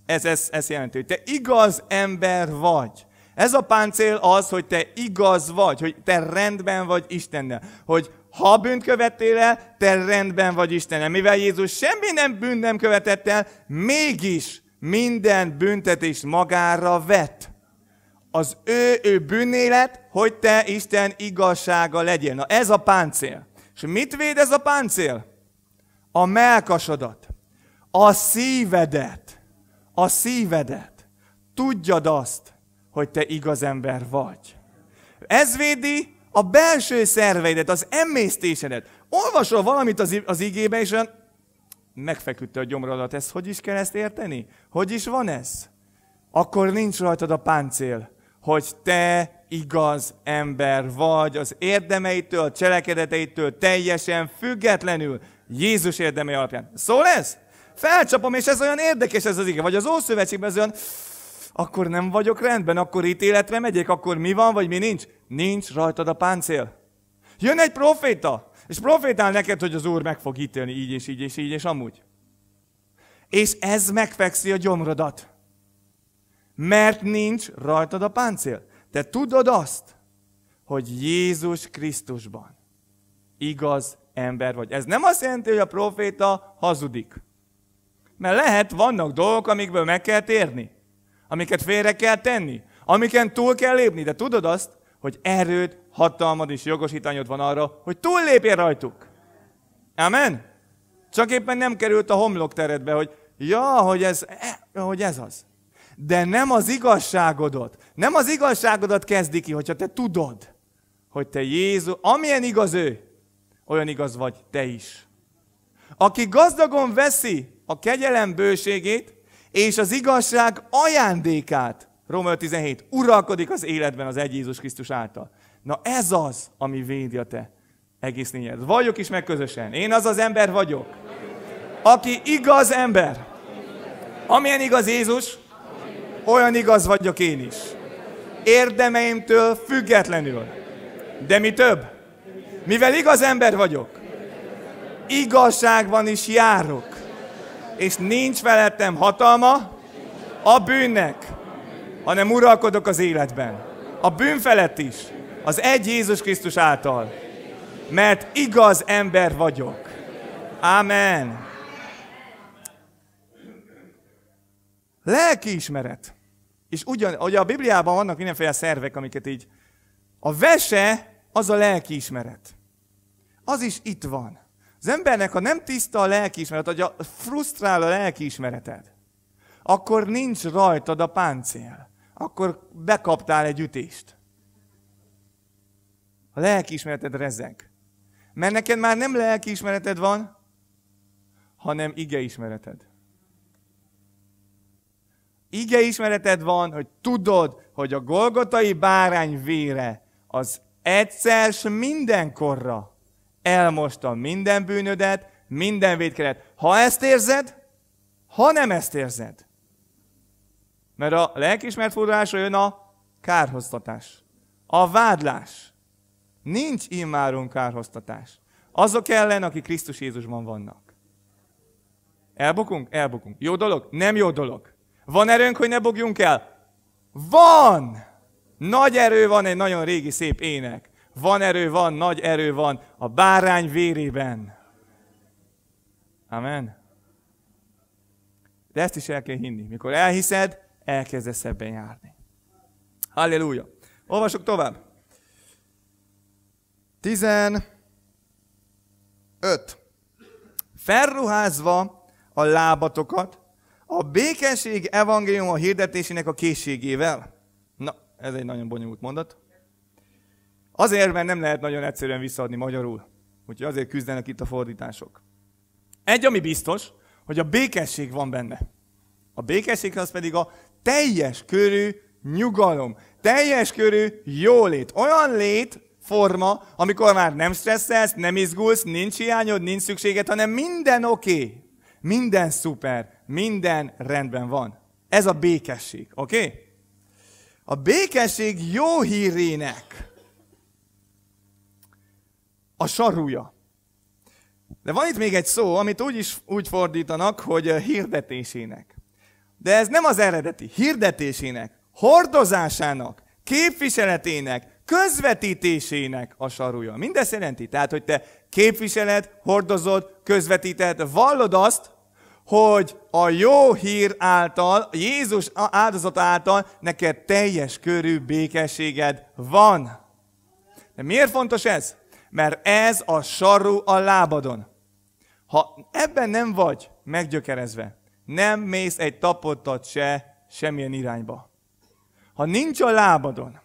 Ez, ez, ez jelenti, hogy te igaz ember vagy. Ez a páncél az, hogy te igaz vagy, hogy te rendben vagy Istennel. Hogy ha bűnt követtél el, te rendben vagy Istennel. Mivel Jézus semmi nem bűn nem követett el, mégis minden büntetést magára vett. Az ő, ő bűnélet, hogy te Isten igazsága legyél. Na ez a páncél. És mit véd ez a páncél? A melkasodat, a szívedet, a szívedet. Tudjad azt, hogy te igaz ember vagy. Ez védi a belső szerveidet, az emésztésedet. Olvasol valamit az, az és olyan megfeküdte a gyomra Ez hogy is kell ezt érteni? Hogy is van ez? Akkor nincs rajtad a páncél, hogy te igaz ember vagy, az érdemeitől, cselekedeteitől teljesen függetlenül, Jézus érdemei alapján. Szól ez? Felcsapom, és ez olyan érdekes ez az ige. Vagy az Ószövetségben ez olyan, akkor nem vagyok rendben, akkor ítéletre megyek, akkor mi van, vagy mi nincs? Nincs rajtad a páncél. Jön egy proféta, és profétál neked, hogy az Úr meg fog ítélni így és így és így és amúgy. És ez megfekszi a gyomrodat. Mert nincs rajtad a páncél. Te tudod azt, hogy Jézus Krisztusban igaz ember vagy. Ez nem azt jelenti, hogy a proféta hazudik. Mert lehet, vannak dolgok, amikből meg kell térni, amiket félre kell tenni, amiken túl kell lépni, de tudod azt, hogy erőd, hatalmad és jogosítányod van arra, hogy túllépjél rajtuk. Amen? Csak éppen nem került a homlok teredbe, hogy ja, hogy ez, eh, hogy ez az. De nem az igazságodat. Nem az igazságodat kezdi ki, hogyha te tudod, hogy te Jézus, amilyen igaz ő, olyan igaz vagy te is. Aki gazdagon veszi a kegyelem bőségét és az igazság ajándékát, Róma 17. Uralkodik az életben az egy Jézus Krisztus által. Na ez az, ami védi a te egész lényed. Vagyok is meg közösen. Én az az ember vagyok, aki igaz ember. Amilyen igaz Jézus, olyan igaz vagyok én is. Érdemeimtől függetlenül. De mi több? Mivel igaz ember vagyok, igazságban is járok. És nincs felettem hatalma a bűnnek hanem uralkodok az életben. A bűn felett is. Az egy Jézus Krisztus által. Mert igaz ember vagyok. Amen. Lelkiismeret. És ugyan, ugye a Bibliában vannak mindenféle szervek, amiket így... A vese az a lelkiismeret. Az is itt van. Az embernek, ha nem tiszta a lelkiismeret, hogy frusztrál a lelkiismereted, akkor nincs rajtad a páncél akkor bekaptál egy ütést. A lelkiismereted rezeg. Mert neked már nem lelkiismereted van, hanem igeismereted. Igeismereted van, hogy tudod, hogy a golgotai bárány vére az egyszer s mindenkorra elmosta minden bűnödet, minden védkedet. Ha ezt érzed, ha nem ezt érzed, mert a lelkismert fordulásra jön a kárhoztatás. A vádlás. Nincs immáron kárhoztatás. Azok ellen, akik Krisztus Jézusban vannak. Elbukunk? Elbukunk. Jó dolog? Nem jó dolog. Van erőnk, hogy ne bogjunk el? Van! Nagy erő van egy nagyon régi szép ének. Van erő, van, nagy erő van a bárány vérében. Amen. De ezt is el kell hinni. Mikor elhiszed, elkezdesz ebben járni. Halleluja! Olvasok tovább. 15. Felruházva a lábatokat a békesség evangélium a hirdetésének a készségével. Na, ez egy nagyon bonyolult mondat. Azért, mert nem lehet nagyon egyszerűen visszaadni magyarul. Úgyhogy azért küzdenek itt a fordítások. Egy, ami biztos, hogy a békesség van benne. A békesség az pedig a teljes körű nyugalom, teljes körű jólét. Olyan lét, forma, amikor már nem stresszelsz, nem izgulsz, nincs hiányod, nincs szükséged, hanem minden oké, okay, minden szuper, minden rendben van. Ez a békesség, oké? Okay? A békesség jó hírének a sarúja. De van itt még egy szó, amit úgy is úgy fordítanak, hogy hirdetésének. De ez nem az eredeti. Hirdetésének, hordozásának, képviseletének, közvetítésének a sarúja. Mindez jelenti, tehát, hogy te képviseled, hordozod, közvetíted, vallod azt, hogy a jó hír által, Jézus áldozat által neked teljes körű békességed van. De miért fontos ez? Mert ez a sarú a lábadon. Ha ebben nem vagy meggyökerezve, nem mész egy tapottat se semmilyen irányba. Ha nincs a lábadon,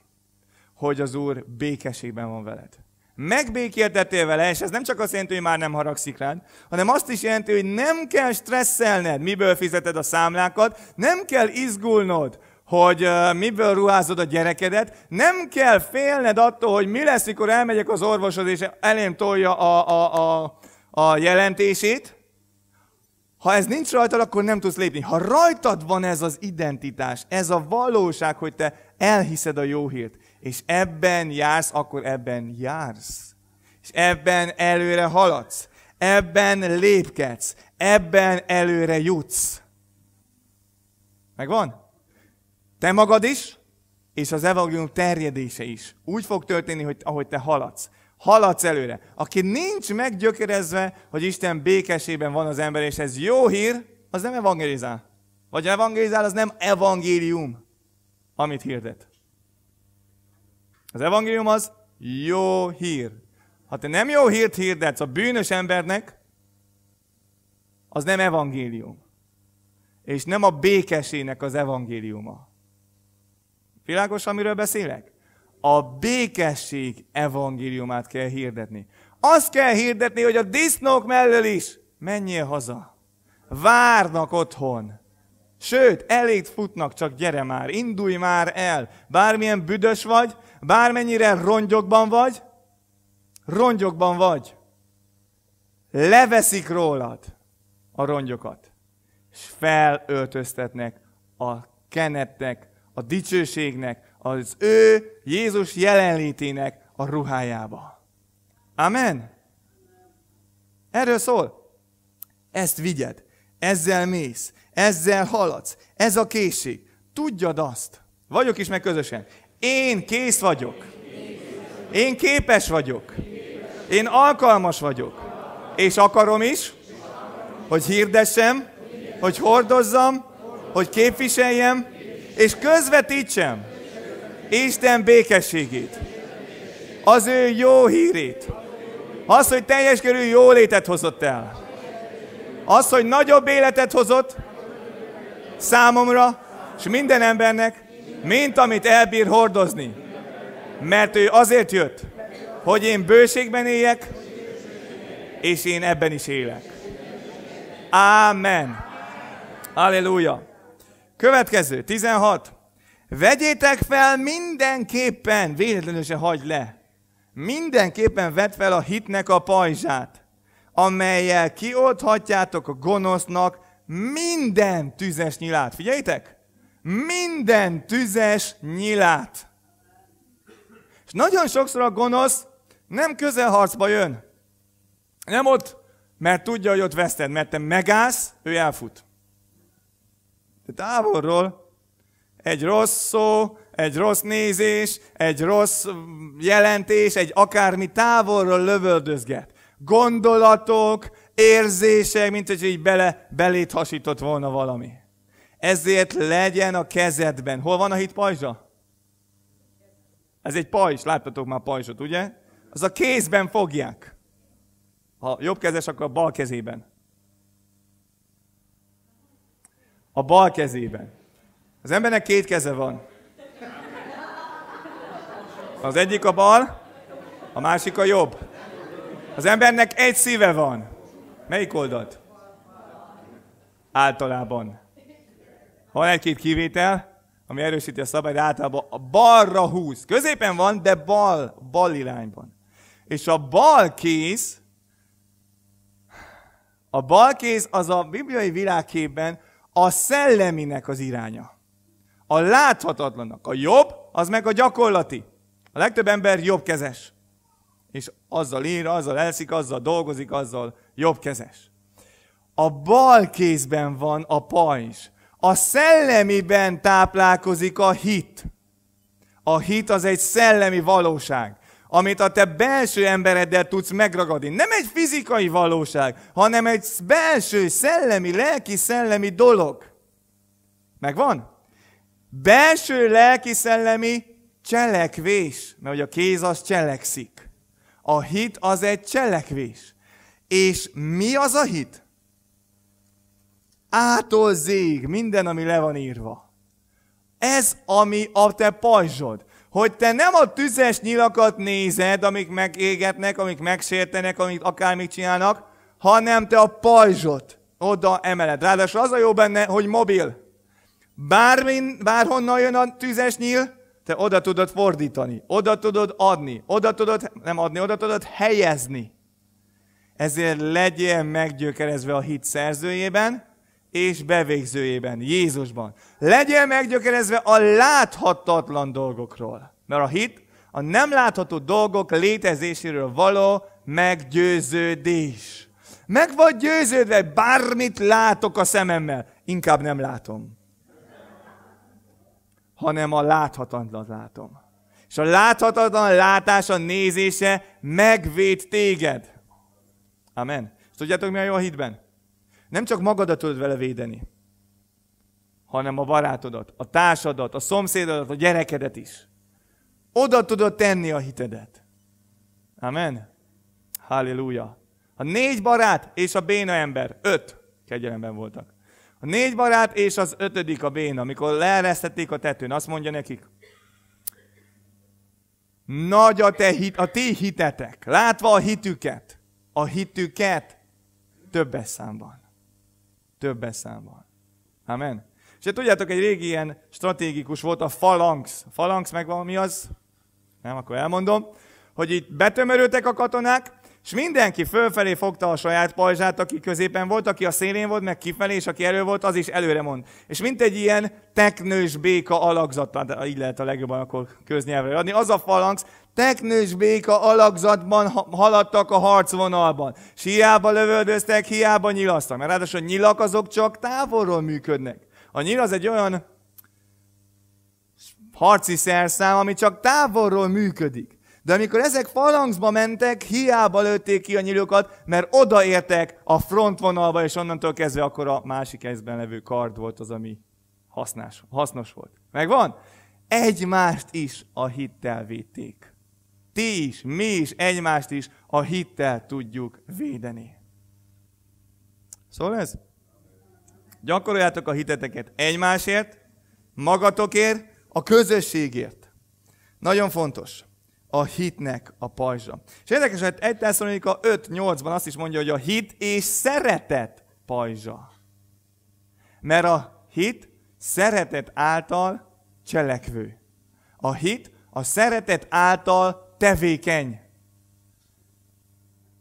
hogy az Úr békességben van veled. Megbékéltetél vele, és ez nem csak azt jelenti, hogy már nem haragszik rád, hanem azt is jelenti, hogy nem kell stresszelned, miből fizeted a számlákat, nem kell izgulnod, hogy uh, miből ruházod a gyerekedet, nem kell félned attól, hogy mi lesz, mikor elmegyek az orvoshoz, és elém tolja a, a, a, a jelentését, ha ez nincs rajtad, akkor nem tudsz lépni. Ha rajtad van ez az identitás, ez a valóság, hogy te elhiszed a jó hírt, és ebben jársz, akkor ebben jársz. És ebben előre haladsz, ebben lépkedsz, ebben előre jutsz. Megvan? Te magad is, és az evangélium terjedése is. Úgy fog történni, hogy ahogy te haladsz haladsz előre. Aki nincs meggyökerezve, hogy Isten békesében van az ember, és ez jó hír, az nem evangelizál. Vagy evangelizál, az nem evangélium, amit hirdet. Az evangélium az jó hír. Ha te nem jó hírt hirdetsz a bűnös embernek, az nem evangélium. És nem a békesének az evangéliuma. Világos, amiről beszélek? a békesség evangéliumát kell hirdetni. Azt kell hirdetni, hogy a disznók mellől is menjél haza. Várnak otthon. Sőt, elég futnak, csak gyere már, indulj már el. Bármilyen büdös vagy, bármennyire rongyokban vagy, rongyokban vagy. Leveszik rólad a rongyokat, és felöltöztetnek a kenetnek, a dicsőségnek, az ő Jézus jelenlétének a ruhájába. Amen? Erről szól. Ezt vigyed, ezzel mész, ezzel haladsz, ez a készség. Tudjad azt, vagyok is meg közösen, én kész vagyok, én képes vagyok, én alkalmas vagyok, és akarom is, hogy hirdessem, hogy hordozzam, hogy képviseljem, és közvetítsem Isten békességét, az ő jó hírét, az, hogy teljes körű jólétet hozott el, az, hogy nagyobb életet hozott számomra, és minden embernek, mint amit elbír hordozni. Mert ő azért jött, hogy én bőségben éljek, és én ebben is élek. Ámen. Halleluja. Következő, 16. Vegyétek fel mindenképpen, véletlenül se hagyd le, mindenképpen vedd fel a hitnek a pajzsát, amelyel kiolthatjátok a gonosznak minden tüzes nyilát. Figyeljétek! Minden tüzes nyilát. És nagyon sokszor a gonosz nem közelharcba jön. Nem ott, mert tudja, hogy ott veszted, mert te megállsz, ő elfut. De távolról egy rossz szó, egy rossz nézés, egy rossz jelentés, egy akármi távolról lövöldözget. Gondolatok, érzések, mint hogy így bele, belét hasított volna valami. Ezért legyen a kezedben. Hol van a hit pajzsa? Ez egy pajzs, láttatok már pajzsot, ugye? Az a kézben fogják. Ha jobb kezes, akkor a bal kezében. A bal kezében. Az embernek két keze van. Az egyik a bal, a másik a jobb. Az embernek egy szíve van. Melyik oldalt? Általában. Van egy-két kivétel, ami erősíti a szabályt, de általában a balra húz. Középen van, de bal, bal irányban. És a bal kéz, a bal kéz az a bibliai világképben a szelleminek az iránya. A láthatatlanak a jobb, az meg a gyakorlati. A legtöbb ember jobbkezes. És azzal ír, azzal elszik, azzal dolgozik, azzal jobbkezes. A bal kézben van a pajzs. A szellemiben táplálkozik a hit. A hit az egy szellemi valóság, amit a te belső embereddel tudsz megragadni. Nem egy fizikai valóság, hanem egy belső, szellemi, lelki, szellemi dolog. Megvan? belső lelki-szellemi cselekvés, mert hogy a kéz az cselekszik. A hit az egy cselekvés. És mi az a hit? Ától zég, minden, ami le van írva. Ez, ami a te pajzsod. Hogy te nem a tüzes nyilakat nézed, amik megégetnek, amik megsértenek, amik akármit csinálnak, hanem te a pajzsot oda emeled. Ráadásul az a jó benne, hogy mobil. Bármin, bárhonnan jön a tüzes nyíl, te oda tudod fordítani, oda tudod adni, oda tudod, nem adni, oda tudod helyezni. Ezért legyél meggyökerezve a hit szerzőjében és bevégzőjében, Jézusban. Legyél meggyökerezve a láthatatlan dolgokról. Mert a hit a nem látható dolgok létezéséről való meggyőződés. Meg vagy győződve, bármit látok a szememmel, inkább nem látom hanem a láthatatlan látom. És a láthatatlan látása, nézése megvéd téged. Amen. És tudjátok, mi a jó a hitben? Nem csak magadat tudod vele védeni, hanem a barátodat, a társadat, a szomszédodat, a gyerekedet is. Oda tudod tenni a hitedet. Amen. Halleluja. A négy barát és a béna ember, öt kegyelemben voltak. A négy barát és az ötödik a béna, amikor leeresztették a tetőn, azt mondja nekik, nagy a, te hit, a ti hitetek, látva a hitüket, a hitüket többes számban. Többes számban. Amen. És hát tudjátok, egy régi ilyen stratégikus volt a falanx. A falanx meg valami az? Nem, akkor elmondom. Hogy itt betömörültek a katonák, és mindenki fölfelé fogta a saját pajzsát, aki középen volt, aki a szélén volt, meg kifelé, és aki elő volt, az is előre mond. És mint egy ilyen teknős béka alakzat, hát így lehet a legjobban akkor köznyelvre adni, az a falangsz, teknős béka alakzatban haladtak a harcvonalban. És hiába lövöldöztek, hiába nyilasztak. Mert ráadásul a nyilak azok csak távolról működnek. A nyil az egy olyan harci szerszám, ami csak távolról működik. De amikor ezek falangzba mentek, hiába lőtték ki a nyílókat, mert odaértek a frontvonalba, és onnantól kezdve akkor a másik kezben levő kard volt az, ami hasznás, hasznos volt. Megvan? Egymást is a hittel védték. Ti is, mi is egymást is a hittel tudjuk védeni. Szóval ez? Gyakoroljátok a hiteteket egymásért, magatokért, a közösségért. Nagyon fontos a hitnek a pajzsa. És érdekes, hogy 1 Tesszalonika 8 ban azt is mondja, hogy a hit és szeretet pajzsa. Mert a hit szeretet által cselekvő. A hit a szeretet által tevékeny.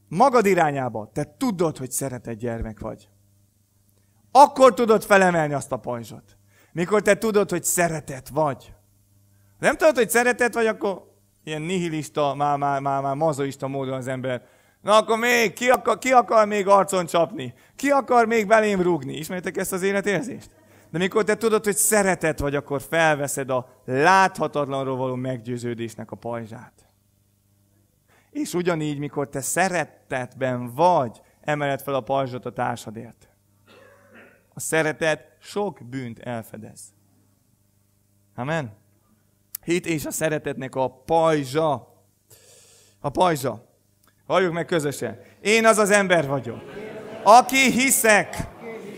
Magad irányába, te tudod, hogy szeretett gyermek vagy. Akkor tudod felemelni azt a pajzsot. Mikor te tudod, hogy szeretet vagy. Ha nem tudod, hogy szeretet vagy, akkor ilyen nihilista, már, már, már, már mazoista módon az ember. Na akkor még, ki akar, ki akar még arcon csapni? Ki akar még belém rúgni? Ismertek ezt az életérzést? De mikor te tudod, hogy szeretet vagy, akkor felveszed a láthatatlanról való meggyőződésnek a pajzsát. És ugyanígy, mikor te szeretetben vagy, emeled fel a pajzsot a társadért. A szeretet sok bűnt elfedez. Amen hit és a szeretetnek a pajzsa. A pajzsa. Halljuk meg közösen. Én az az ember vagyok, aki hiszek.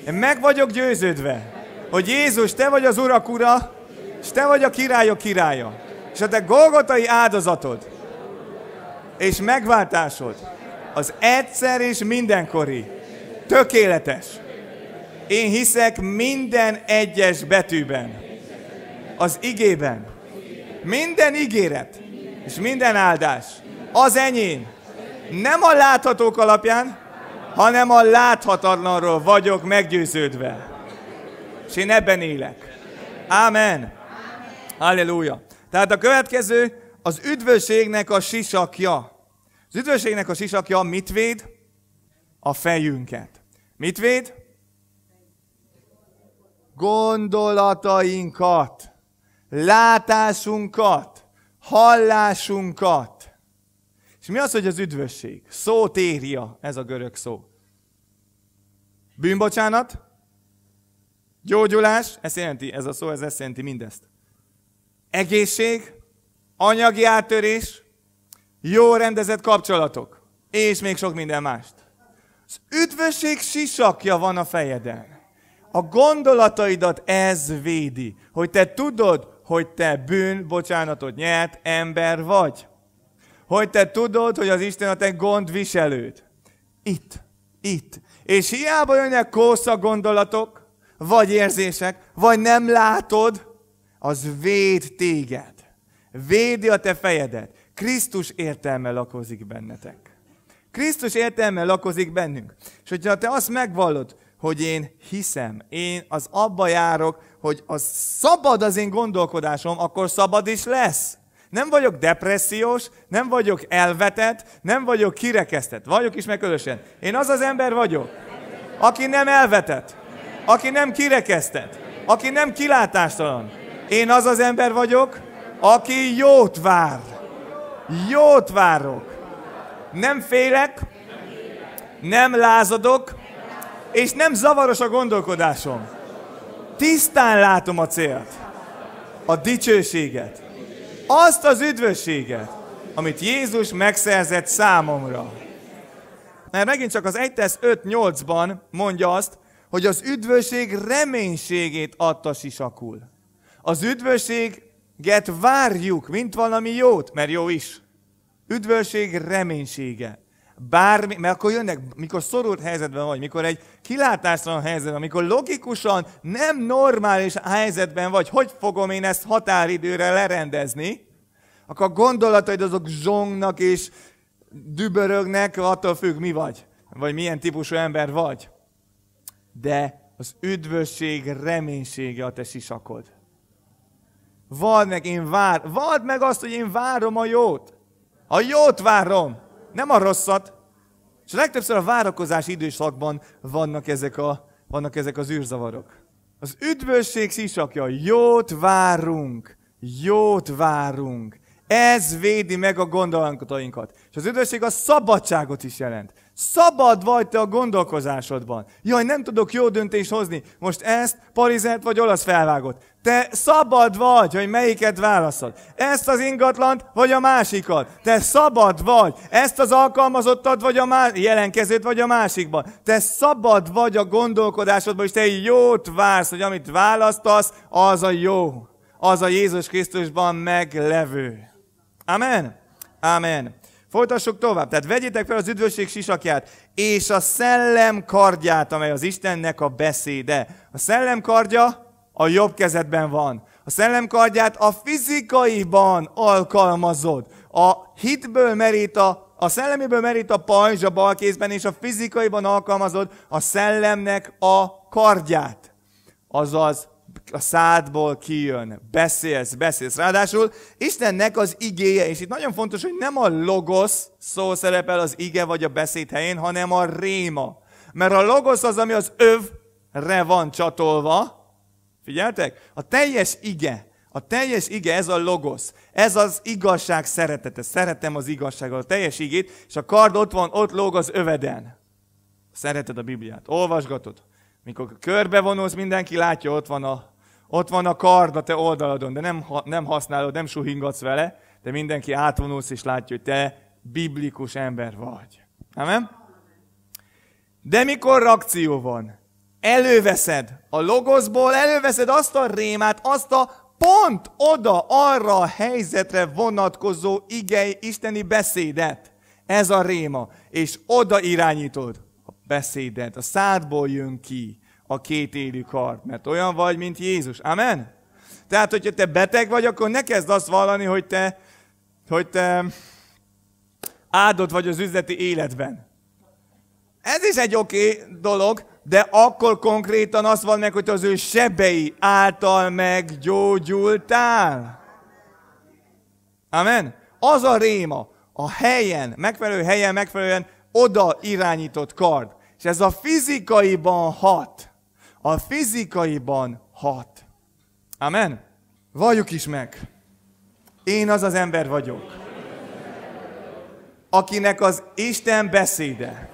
Én meg vagyok győződve, hogy Jézus, te vagy az urak ura, és te vagy a királyok királya. És a te golgotai áldozatod és megváltásod az egyszer és mindenkori, tökéletes. Én hiszek minden egyes betűben, az igében, minden ígéret és minden áldás az enyém. Nem a láthatók alapján, hanem a láthatatlanról vagyok meggyőződve. És én ebben élek. Ámen. Halleluja. Tehát a következő az üdvösségnek a sisakja. Az üdvösségnek a sisakja mit véd? A fejünket. Mit véd? Gondolatainkat látásunkat, hallásunkat. És mi az, hogy az üdvösség? Szótéria, ez a görög szó. Bűnbocsánat, gyógyulás, ez jelenti, ez a szó, ez ezt jelenti mindezt. Egészség, anyagi áttörés, jó rendezett kapcsolatok, és még sok minden mást. Az üdvösség sisakja van a fejeden. A gondolataidat ez védi, hogy te tudod, hogy te bűn, bocsánatot nyert ember vagy. Hogy te tudod, hogy az Isten a te gondviselőd. Itt, itt. És hiába jönnek kósza gondolatok, vagy érzések, vagy nem látod, az véd téged. Védi a te fejedet. Krisztus értelme lakozik bennetek. Krisztus értelme lakozik bennünk. És hogyha te azt megvallod, hogy én hiszem, én az abba járok, hogy az szabad az én gondolkodásom, akkor szabad is lesz. Nem vagyok depressziós, nem vagyok elvetett, nem vagyok kirekesztett. Vagyok is meg közösen. Én az az ember vagyok, aki nem elvetett, aki nem kirekesztett, aki nem kilátástalan. Én az az ember vagyok, aki jót vár. Jót várok. Nem félek, nem lázadok, és nem zavaros a gondolkodásom. Tisztán látom a célt, a dicsőséget, azt az üdvösséget, amit Jézus megszerzett számomra. Mert megint csak az 1 tesz 5-8-ban mondja azt, hogy az üdvösség reménységét adta sisakul. Az üdvösséget várjuk, mint valami jót, mert jó is. Üdvösség reménysége bármi, mert akkor jönnek, mikor szorult helyzetben vagy, mikor egy kilátásban helyzetben, mikor logikusan nem normális helyzetben vagy, hogy fogom én ezt határidőre lerendezni, akkor a gondolataid azok zsongnak és dübörögnek, attól függ, mi vagy, vagy milyen típusú ember vagy. De az üdvösség reménysége a te sisakod. Vald meg, én vár, vald meg azt, hogy én várom a jót. A jót várom. Nem a rosszat. És a legtöbbször a várakozás időszakban vannak ezek, a, vannak ezek az űrzavarok. Az üdvösség sisakja, jót várunk, jót várunk. Ez védi meg a gondolatainkat. És az üdvösség a szabadságot is jelent. Szabad vagy te a gondolkozásodban. Jaj, nem tudok jó döntést hozni. Most ezt, parizert vagy olasz felvágott. Te szabad vagy, hogy melyiket válaszol. Ezt az ingatlant, vagy a másikat. Te szabad vagy. Ezt az alkalmazottat vagy a más... jelenkezőt, vagy a másikban. Te szabad vagy a gondolkodásodban, és te jót vársz, hogy amit választasz, az a jó. Az a Jézus Krisztusban meglevő. Amen. Amen. Folytassuk tovább. Tehát vegyétek fel az üdvösség sisakját, és a szellem kardját, amely az Istennek a beszéde. A szellem kardja a jobb kezedben van. A szellem kardját a fizikaiban alkalmazod. A hitből merít a, a szelleméből merít a pajzs a bal kézben, és a fizikaiban alkalmazod a szellemnek a kardját. Azaz a szádból kijön, beszélsz, beszélsz. Ráadásul Istennek az igéje, és itt nagyon fontos, hogy nem a logos szó szerepel az ige vagy a beszéd helyén, hanem a réma. Mert a logosz az, ami az övre van csatolva. Figyeltek? A teljes ige, a teljes ige, ez a logosz. Ez az igazság szeretete. Szeretem az igazságot, a teljes igét, és a kard ott van, ott lóg az öveden. Szereted a Bibliát, olvasgatod. Mikor körbevonulsz, mindenki látja, ott van a ott van a kard a te oldaladon, de nem, nem használod, nem suhingatsz vele, de mindenki átvonulsz és látja, hogy te biblikus ember vagy. Amen? De mikor reakció van? Előveszed a logoszból, előveszed azt a rémát, azt a pont oda, arra a helyzetre vonatkozó igei, isteni beszédet. Ez a réma. És oda irányítod a beszédet. A szádból jön ki a két élő kart, mert olyan vagy, mint Jézus. Amen? Tehát, hogyha te beteg vagy, akkor ne kezd azt vallani, hogy te, hogy te áldott vagy az üzleti életben. Ez is egy oké okay dolog, de akkor konkrétan azt van meg, hogy az ő sebei által meggyógyultál. Amen? Az a réma, a helyen, megfelelő helyen, megfelelően oda irányított kard. És ez a fizikaiban hat a fizikaiban hat. Amen? Valljuk is meg. Én az az ember vagyok, akinek az Isten beszéde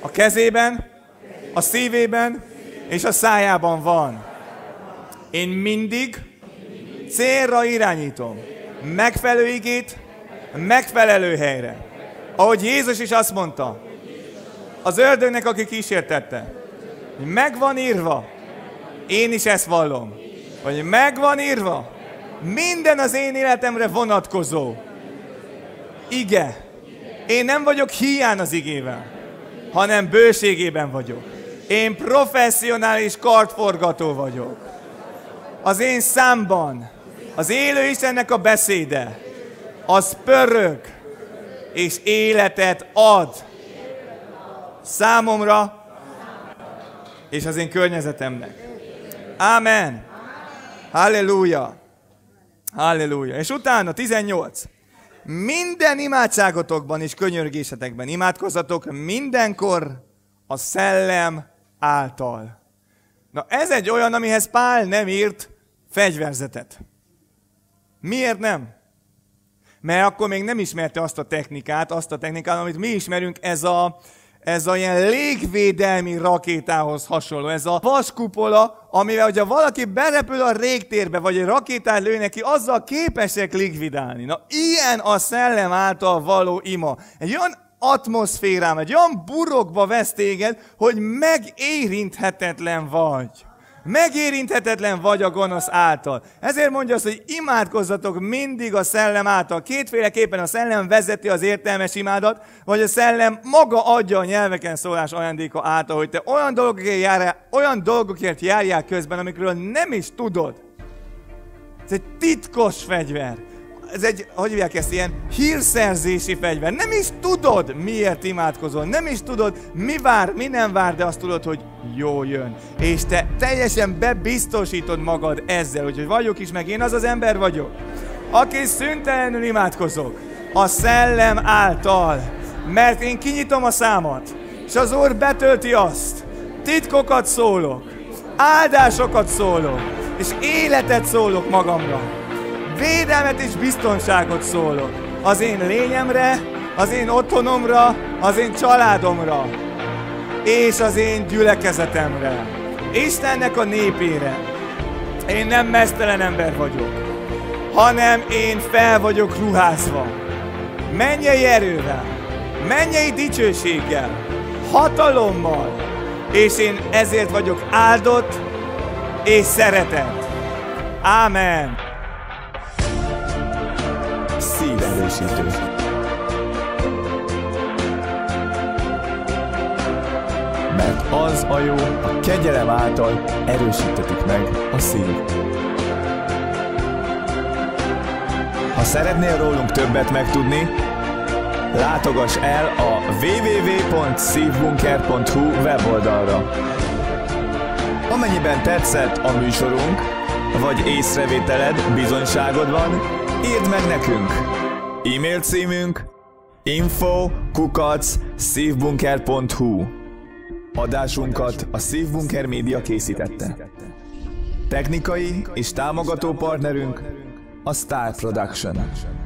a kezében, a szívében és a szájában van. Én mindig célra irányítom. Megfelelő igét, megfelelő helyre. Ahogy Jézus is azt mondta, az ördögnek, aki kísértette, hogy megvan írva. Én is ezt vallom. Hogy megvan írva. Minden az én életemre vonatkozó. Ige. Én nem vagyok hián az igével, hanem bőségében vagyok. Én professzionális kartforgató vagyok. Az én számban az élő Istennek a beszéde az pörög és életet ad számomra és az én környezetemnek. Ámen. Halleluja. Halleluja. És utána 18. Minden imádságotokban és könyörgésetekben imádkozzatok mindenkor a szellem által. Na ez egy olyan, amihez Pál nem írt fegyverzetet. Miért nem? Mert akkor még nem ismerte azt a technikát, azt a technikát, amit mi ismerünk, ez a, ez a ilyen légvédelmi rakétához hasonló. Ez a vaskupola, amivel, hogyha valaki berepül a régtérbe, vagy egy rakétát lő neki, azzal képesek likvidálni. Na, ilyen a szellem által való ima. Egy olyan atmoszférám, egy olyan burokba vesz téged, hogy megérinthetetlen vagy. Megérinthetetlen vagy a gonosz által. Ezért mondja azt, hogy imádkozzatok mindig a szellem által. Kétféleképpen a szellem vezeti az értelmes imádat, vagy a szellem maga adja a nyelveken szólás ajándéka által, hogy te olyan dolgokért, járjál, olyan dolgokért járjál közben, amikről nem is tudod. Ez egy titkos fegyver ez egy, hogy hívják ezt, ilyen hírszerzési fegyver. Nem is tudod, miért imádkozol, nem is tudod, mi vár, mi nem vár, de azt tudod, hogy jó jön. És te teljesen bebiztosítod magad ezzel, hogy vagyok is, meg én az az ember vagyok, aki szüntelenül imádkozok a szellem által, mert én kinyitom a számat, és az Úr betölti azt. Titkokat szólok, áldásokat szólok, és életet szólok magamra védelmet és biztonságot szólok. Az én lényemre, az én otthonomra, az én családomra, és az én gyülekezetemre. Istennek a népére. Én nem mesztelen ember vagyok, hanem én fel vagyok ruházva. Mennyei erővel, mennyei dicsőséggel, hatalommal, és én ezért vagyok áldott és szeretett. Ámen szívelősítő. Mert az a jó, a kegyelem által erősítetik meg a szív. Ha szeretnél rólunk többet megtudni, látogass el a www.szívbunker.hu weboldalra. Amennyiben tetszett a műsorunk, vagy észrevételed, bizonyságod van, Írd meg nekünk! E-mail címünk info kukac szívbunker.hu Adásunkat a Szívbunker Média készítette. Technikai és támogató partnerünk a Star Production.